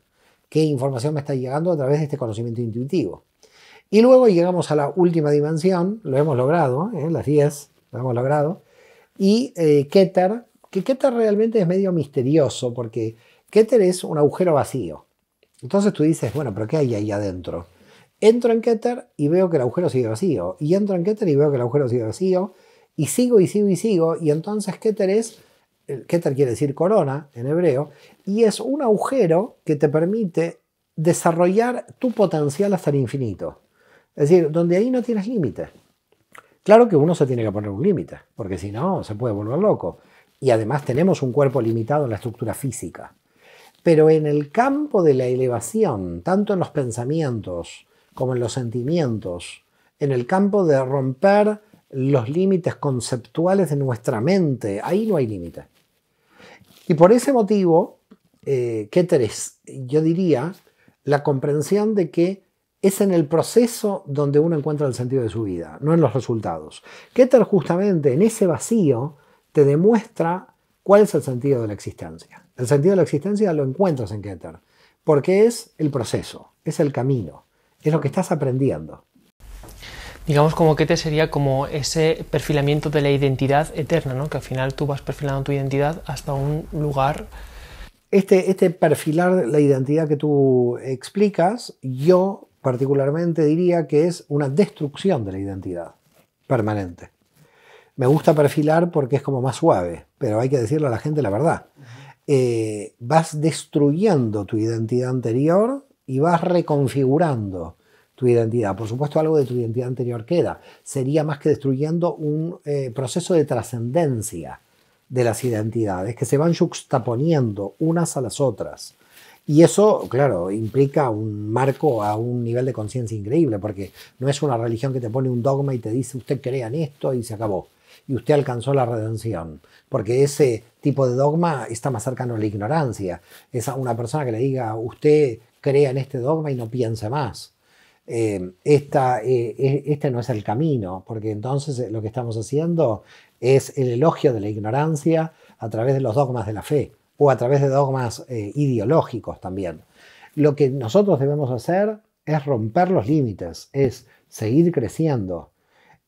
¿Qué información me está llegando a través de este conocimiento intuitivo? Y luego llegamos a la última dimensión, lo hemos logrado, ¿eh? las 10, lo hemos logrado. Y eh, Keter, que Keter realmente es medio misterioso, porque Keter es un agujero vacío. Entonces tú dices, bueno, pero ¿qué hay ahí adentro? Entro en Keter y veo que el agujero sigue vacío. Y entro en Keter y veo que el agujero sigue vacío y sigo y sigo y sigo. Y entonces Keter es, Keter quiere decir corona en hebreo, y es un agujero que te permite desarrollar tu potencial hasta el infinito. Es decir, donde ahí no tienes límite. Claro que uno se tiene que poner un límite, porque si no, se puede volver loco. Y además tenemos un cuerpo limitado en la estructura física. Pero en el campo de la elevación, tanto en los pensamientos como en los sentimientos, en el campo de romper los límites conceptuales de nuestra mente. Ahí no hay límite. Y por ese motivo, eh, ¿qué Yo diría la comprensión de que es en el proceso donde uno encuentra el sentido de su vida, no en los resultados. Keter justamente en ese vacío te demuestra cuál es el sentido de la existencia. El sentido de la existencia lo encuentras en Keter, porque es el proceso, es el camino, es lo que estás aprendiendo digamos como que te sería como ese perfilamiento de la identidad eterna, ¿no? que al final tú vas perfilando tu identidad hasta un lugar. Este, este perfilar la identidad que tú explicas, yo particularmente diría que es una destrucción de la identidad permanente. Me gusta perfilar porque es como más suave, pero hay que decirle a la gente la verdad. Eh, vas destruyendo tu identidad anterior y vas reconfigurando tu identidad. Por supuesto, algo de tu identidad anterior queda. Sería más que destruyendo un eh, proceso de trascendencia de las identidades que se van juxtaponiendo unas a las otras. Y eso, claro, implica un marco a un nivel de conciencia increíble, porque no es una religión que te pone un dogma y te dice usted crea en esto y se acabó. Y usted alcanzó la redención, porque ese tipo de dogma está más cercano a la ignorancia. Es a una persona que le diga usted crea en este dogma y no piense más. Eh, esta, eh, eh, este no es el camino, porque entonces lo que estamos haciendo es el elogio de la ignorancia a través de los dogmas de la fe o a través de dogmas ideológicos también. Lo que nosotros debemos hacer es romper los límites, es seguir creciendo.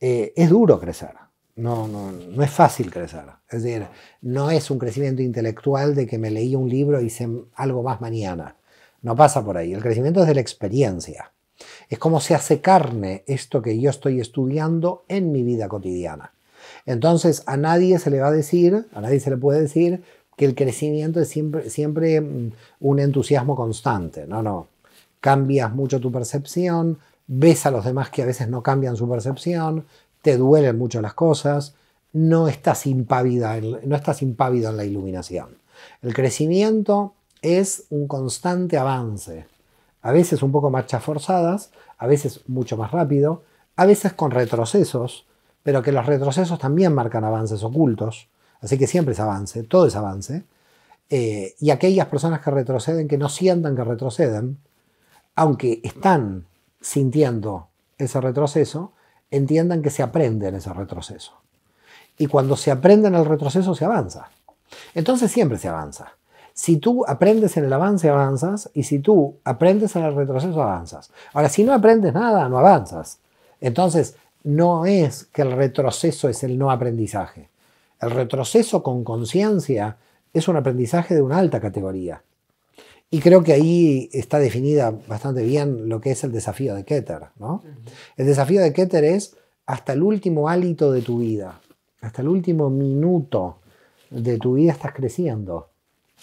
es duro crecer, no, no, no es fácil crecer. Es decir, no es un crecimiento intelectual de que me leí un libro y hice algo más mañana. No pasa por ahí. El crecimiento es de la experiencia. Es como se hace carne esto que yo estoy estudiando en mi vida cotidiana. Entonces a nadie se le va a decir, a nadie se le puede decir que el crecimiento es siempre, mm, un entusiasmo constante. No, no. Cambias mucho tu percepción, ves a los demás que a veces no cambian su percepción, te duelen mucho las cosas, no estás impávida, no estás impávido en la iluminación. El crecimiento es un constante avance, a veces un poco marchas forzadas, a veces mucho más rápido, a veces con retrocesos, pero que los retrocesos también marcan avances ocultos, así que siempre es avance, todo es avance. Eh, y aquellas personas que retroceden, que no sientan que retroceden, aunque están sintiendo ese retroceso, entiendan que se aprende en ese retroceso. Y cuando se aprende en el retroceso se avanza. Entonces siempre se avanza. Si tú aprendes en el avance, avanzas, y si tú aprendes en el retroceso, avanzas. Ahora, si no aprendes nada, no avanzas. Entonces, no es que el retroceso es el no aprendizaje. El retroceso con conciencia es un aprendizaje de una alta categoría. Y creo que ahí está definida bastante bien lo que es el desafío de Keter. ¿no? El desafío de Keter es hasta el último hálito de tu vida, hasta el último minuto de tu vida estás creciendo.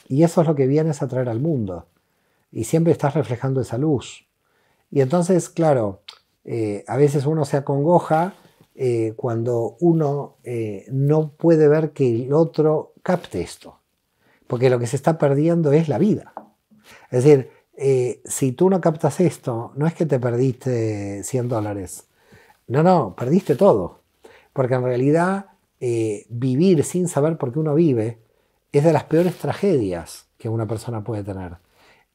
Y eso es lo que vienes a traer al mundo. Y siempre estás reflejando esa luz. Y entonces, claro, eh, a veces uno se acongoja eh, cuando uno eh, no puede ver que el otro capte esto. Porque lo que se está perdiendo es la vida. Es decir, si tú no captas esto, no es que te perdiste 100 dólares. No, no, perdiste todo. Porque en realidad vivir sin saber por qué uno vive es de las peores tragedias que una persona puede tener.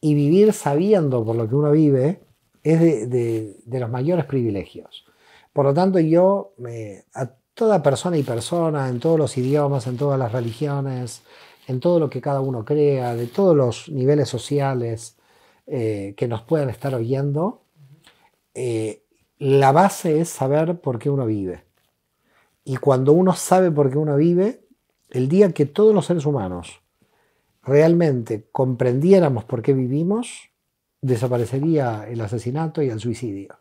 Y vivir sabiendo por lo que uno vive es de, los mayores privilegios. Por lo tanto, yo, a toda persona y persona, en todos los idiomas, en todas las religiones, en todo lo que cada uno crea, de todos los niveles sociales eh, que nos puedan estar oyendo, eh, la base es saber por qué uno vive. Y cuando uno sabe por qué uno vive, el día que todos los seres humanos realmente comprendiéramos por qué vivimos, desaparecería el asesinato y el suicidio.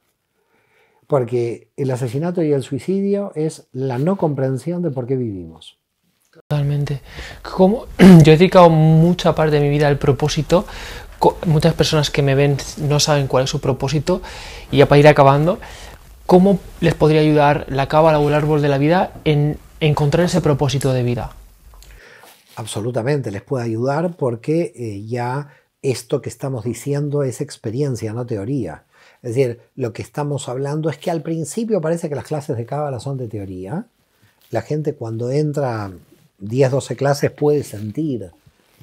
Porque el asesinato y el suicidio es la no comprensión de por qué vivimos. Totalmente. Como yo he dedicado mucha parte de mi vida al propósito, muchas personas que me ven no saben cuál es su propósito y ya para ir acabando, ¿cómo les podría ayudar la cábala o el árbol de la vida en encontrar ese propósito de vida? absolutamente les puede ayudar porque eh, ya esto que estamos diciendo es experiencia, no teoría. Es decir, lo que estamos hablando es que al principio parece que las clases de Cábala son de teoría. La gente cuando entra 10, 12 clases puede sentir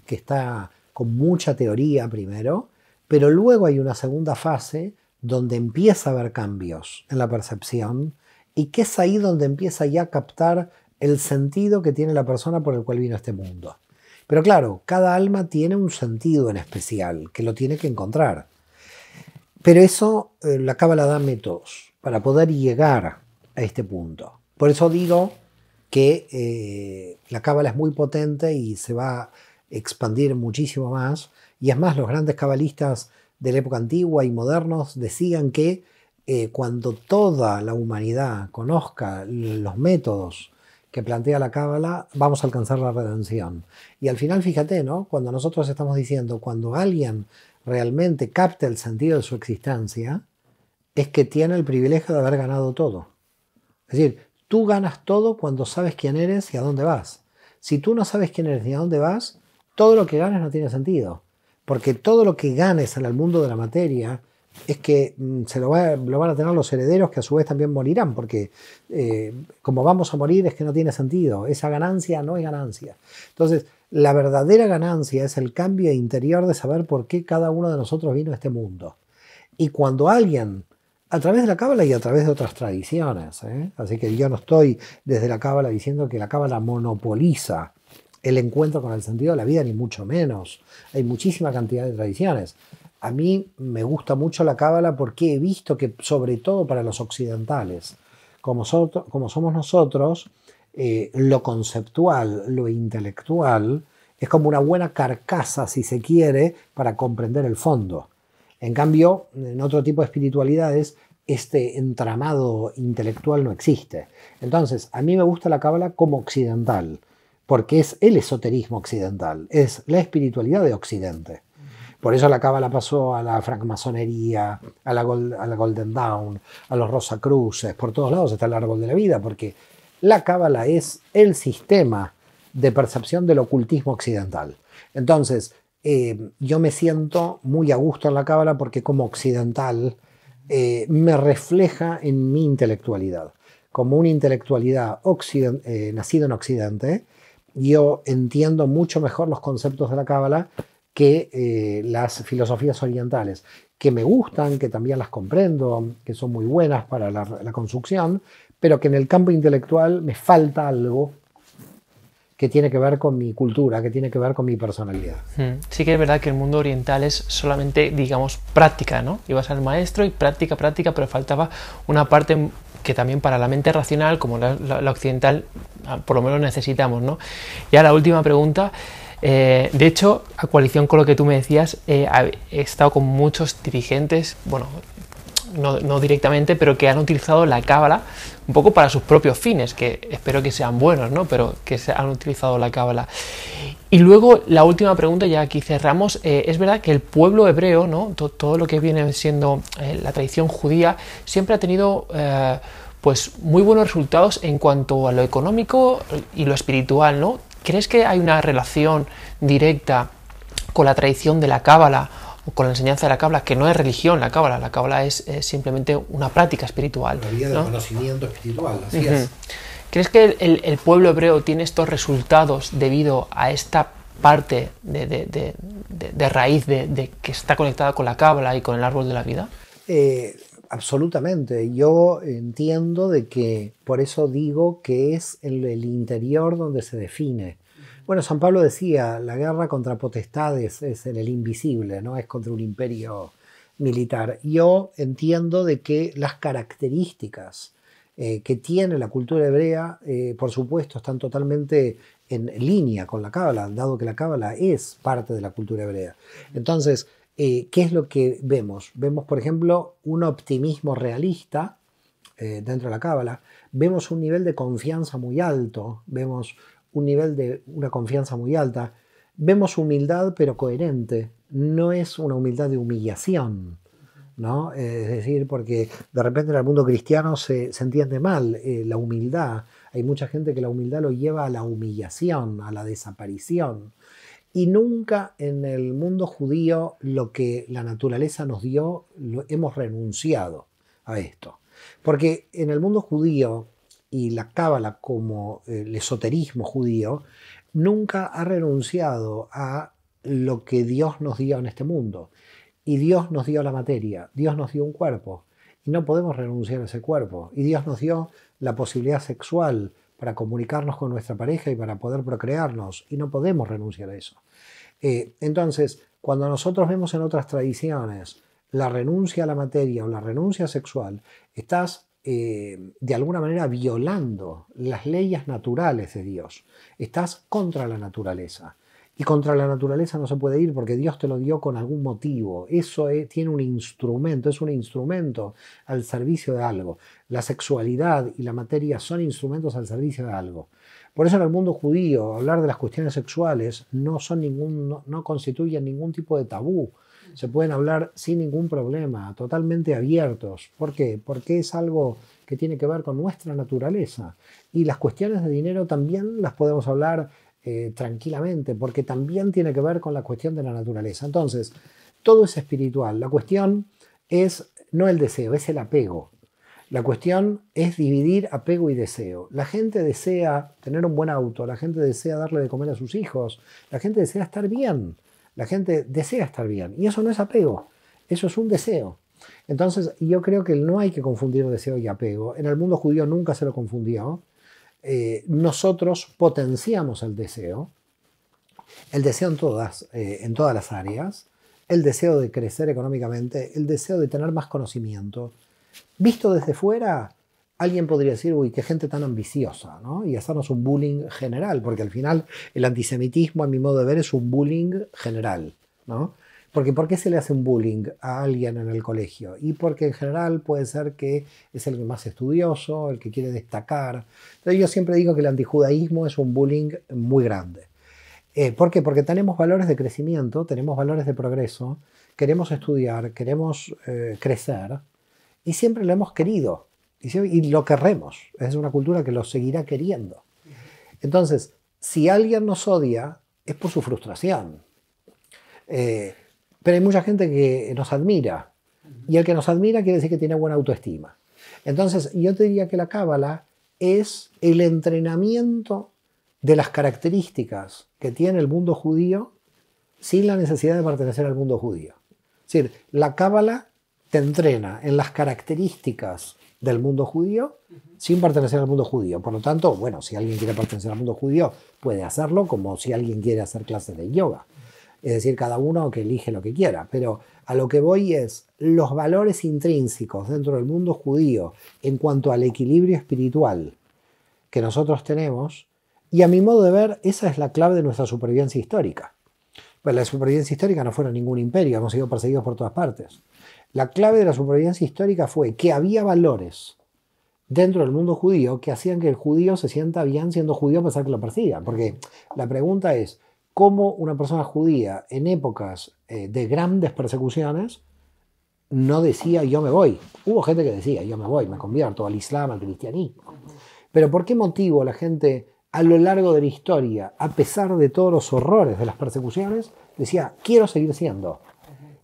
que está con mucha teoría primero, pero luego hay una segunda fase donde empieza a haber cambios en la percepción y que es ahí donde empieza ya a captar el sentido que tiene la persona por el cual vino a este mundo. Pero claro, cada alma tiene un sentido en especial, que lo tiene que encontrar. Pero eso eh, la cábala da métodos para poder llegar a este punto. Por eso digo que eh, la cábala es muy potente y se va a expandir muchísimo más. Y es más, los grandes cabalistas de la época antigua y modernos decían que eh, cuando toda la humanidad conozca los métodos que plantea la Cábala, vamos a alcanzar la redención. Y al final, fíjate, ¿no? Cuando nosotros estamos diciendo, cuando alguien realmente capta el sentido de su existencia, es que tiene el privilegio de haber ganado todo. Es decir, tú ganas todo cuando sabes quién eres y a dónde vas. Si tú no sabes quién eres ni a dónde vas, todo lo que ganes no tiene sentido. Porque todo lo que ganes en el mundo de la materia, es que mm, se lo, van a tener los herederos que a su vez también morirán, porque eh, como vamos a morir es que no tiene sentido, esa ganancia no es ganancia. Entonces, la verdadera ganancia es el cambio interior de saber por qué cada uno de nosotros vino a este mundo. Y cuando alguien, a través de la cábala y a través de otras tradiciones, ¿eh? así que yo no estoy desde la cábala diciendo que la cábala monopoliza el encuentro con el sentido de la vida, ni mucho menos. Hay muchísima cantidad de tradiciones a mí me gusta mucho la cábala porque he visto que, sobre todo para los occidentales, como, somos nosotros, eh, lo conceptual, lo intelectual, es como una buena carcasa, si se quiere, para comprender el fondo. En cambio, en otro tipo de espiritualidades, este entramado intelectual no existe. Entonces, a mí me gusta la cábala como occidental, porque es el esoterismo occidental, es la espiritualidad de Occidente. Por eso la cábala pasó a la francmasonería, a la, Golden Dawn, a los Rosacruces, por todos lados está el árbol de la vida, porque la cábala es el sistema de percepción del ocultismo occidental. Entonces, eh, yo me siento muy a gusto en la cábala porque como occidental eh, me refleja en mi intelectualidad. Como una intelectualidad eh, nacida en Occidente, yo entiendo mucho mejor los conceptos de la cábala que eh, las filosofías orientales, que me gustan, que también las comprendo, que son muy buenas para la, construcción, pero que en el campo intelectual me falta algo que tiene que ver con mi cultura, que tiene que ver con mi personalidad. Hmm. Sí que es verdad que el mundo oriental es solamente, digamos, práctica, ¿no? Ibas al maestro y práctica, práctica, pero faltaba una parte que también para la mente racional, como la, occidental, ah, por lo menos necesitamos, ¿no? Ya la última pregunta. Eh, de hecho, a coalición con lo que tú me decías, eh, he estado con muchos dirigentes, bueno, no, directamente, pero que han utilizado la cábala un poco para sus propios fines, que espero que sean buenos, ¿no? Pero que se han utilizado la cábala. Y luego la última pregunta, ya aquí cerramos, eh, es verdad que el pueblo hebreo, ¿no? todo lo que viene siendo eh, la tradición judía, siempre ha tenido pues muy buenos resultados en cuanto a lo económico y lo espiritual, ¿no? ¿Crees que hay una relación directa con la tradición de la cábala o con la enseñanza de la cábala, que no es religión la cábala, la cábala es, simplemente una práctica espiritual? del conocimiento espiritual, así es. ¿Crees que el, pueblo hebreo tiene estos resultados debido a esta parte de, raíz de, que está conectada con la cábala y con el árbol de la vida? Eh, Absolutamente. Yo entiendo de que, por eso digo que es el, el interior donde se define. Bueno, San Pablo decía, la guerra contra potestades es en el invisible, no es contra un imperio militar. Yo entiendo de que las características eh, que tiene la cultura hebrea, eh, por supuesto, están totalmente en línea con la cábala, dado que la cábala es parte de la cultura hebrea. Entonces, eh, ¿qué es lo que vemos? Vemos, por ejemplo, un optimismo realista eh, dentro de la cábala, vemos un nivel de confianza muy alto, vemos un nivel de una confianza muy alta, vemos humildad pero coherente, no es una humildad de humillación. ¿No? es decir, porque de repente en el mundo cristiano se, entiende mal eh, la humildad. Hay mucha gente que la humildad lo lleva a la humillación, a la desaparición. Y nunca en el mundo judío lo que la naturaleza nos dio, lo, hemos renunciado a esto. Porque en el mundo judío y la cábala como eh, el esoterismo judío, nunca ha renunciado a lo que Dios nos dio en este mundo. Y Dios nos dio la materia, Dios nos dio un cuerpo. Y no podemos renunciar a ese cuerpo. Y Dios nos dio la posibilidad sexual, para comunicarnos con nuestra pareja y para poder procrearnos, y no podemos renunciar a eso. Eh, entonces, cuando nosotros vemos en otras tradiciones la renuncia a la materia o la renuncia sexual, estás eh, de alguna manera violando las leyes naturales de Dios, estás contra la naturaleza. Y contra la naturaleza no se puede ir porque Dios te lo dio con algún motivo. Eso tiene un instrumento, es un instrumento al servicio de algo. La sexualidad y la materia son instrumentos al servicio de algo. Por eso en el mundo judío hablar de las cuestiones sexuales no, son ningún, no constituyen ningún tipo de tabú. Se pueden hablar sin ningún problema, totalmente abiertos. ¿Por qué? Porque es algo que tiene que ver con nuestra naturaleza. Y las cuestiones de dinero también las podemos hablar eh, tranquilamente, porque también tiene que ver con la cuestión de la naturaleza. Entonces, todo es espiritual. La cuestión es no el deseo, es el apego. La cuestión es dividir apego y deseo. La gente desea tener un buen auto, la gente desea darle de comer a sus hijos, la gente desea estar bien, la gente desea estar bien. Y eso no es apego, eso es un deseo. Entonces yo creo que no hay que confundir deseo y apego. En el mundo judío nunca se lo confundió. Eh, nosotros potenciamos el deseo, el deseo en todas, eh, en todas las áreas, el deseo de crecer económicamente, el deseo de tener más conocimiento. Visto desde fuera, alguien podría decir, uy, qué gente tan ambiciosa, ¿no? Y hacernos un bullying general, porque al final el antisemitismo, a mi modo de ver, es un bullying general, ¿no? Porque ¿por qué se le hace un bullying a alguien en el colegio? Y porque en general puede ser que es el más estudioso, el que quiere destacar. Entonces yo siempre digo que el antijudaísmo es un bullying muy grande. Eh, ¿Por qué? Porque tenemos valores de crecimiento, tenemos valores de progreso, queremos estudiar, queremos eh, crecer y siempre lo hemos querido y, y lo querremos. Es una cultura que lo seguirá queriendo. Entonces, si alguien nos odia, es por su frustración. Eh, pero hay mucha gente que nos admira. Y el que nos admira quiere decir que tiene buena autoestima. Entonces, yo te diría que la cábala es el entrenamiento de las características que tiene el mundo judío sin la necesidad de pertenecer al mundo judío. Es decir, la cábala te entrena en las características del mundo judío sin pertenecer al mundo judío. Por lo tanto, bueno, si alguien quiere pertenecer al mundo judío, puede hacerlo como si alguien quiere hacer clases de yoga. Es decir, cada uno que elige lo que quiera. Pero a lo que voy es los valores intrínsecos dentro del mundo judío en cuanto al equilibrio espiritual que nosotros tenemos. Y a mi modo de ver, esa es la clave de nuestra supervivencia histórica. Pues la supervivencia histórica no en ningún imperio, hemos sido perseguidos por todas partes. La clave de la supervivencia histórica fue que había valores dentro del mundo judío que hacían que el judío se sienta bien siendo judío a pesar que lo persigan. Porque la pregunta es, cómo una persona judía en épocas eh, de grandes persecuciones no decía yo me voy. Hubo gente que decía yo me voy, me convierto al Islam, al cristianismo. Pero ¿por qué motivo la gente a lo largo de la historia, a pesar de todos los horrores de las persecuciones, decía quiero seguir siendo?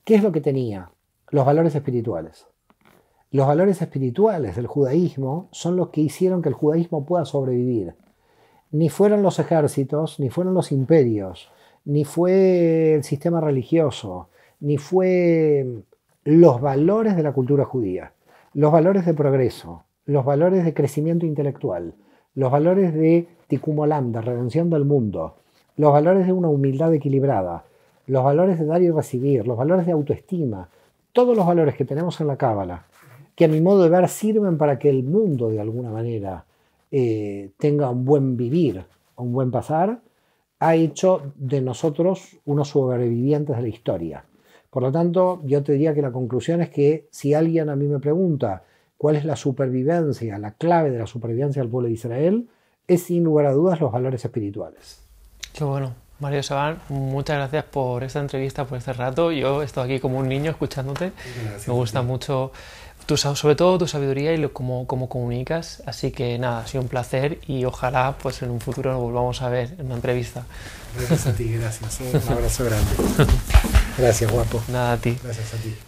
¿Qué es lo que tenía? Los valores espirituales. Los valores espirituales del judaísmo son los que hicieron que el judaísmo pueda sobrevivir ni fueron los ejércitos, ni fueron los imperios, ni fue el sistema religioso, ni fue mm, los valores de la cultura judía, los valores de progreso, los valores de crecimiento intelectual, los valores de Tikum Olam, de redención del mundo, los valores de una humildad equilibrada, los valores de dar y recibir, los valores de autoestima, todos los valores que tenemos en la Cábala, que a mi modo de ver sirven para que el mundo de alguna manera eh, tenga un buen vivir, un buen pasar, ha hecho de nosotros unos sobrevivientes de la historia. Por lo tanto, yo te diría que la conclusión es que si alguien a mí me pregunta cuál es la supervivencia, la clave de la supervivencia del pueblo de Israel, es sin lugar a dudas los valores espirituales. Qué bueno. Mario Sabán, muchas gracias por esta entrevista, por este rato. Yo he estado aquí como un niño escuchándote. Me gusta mucho sobre todo tu sabiduría y lo, cómo, comunicas. Así que nada, ha sido un placer y ojalá pues en un futuro nos volvamos a ver en una entrevista. Gracias a ti, gracias. Eh, un abrazo grande. Gracias, guapo. Nada a ti. Gracias a ti.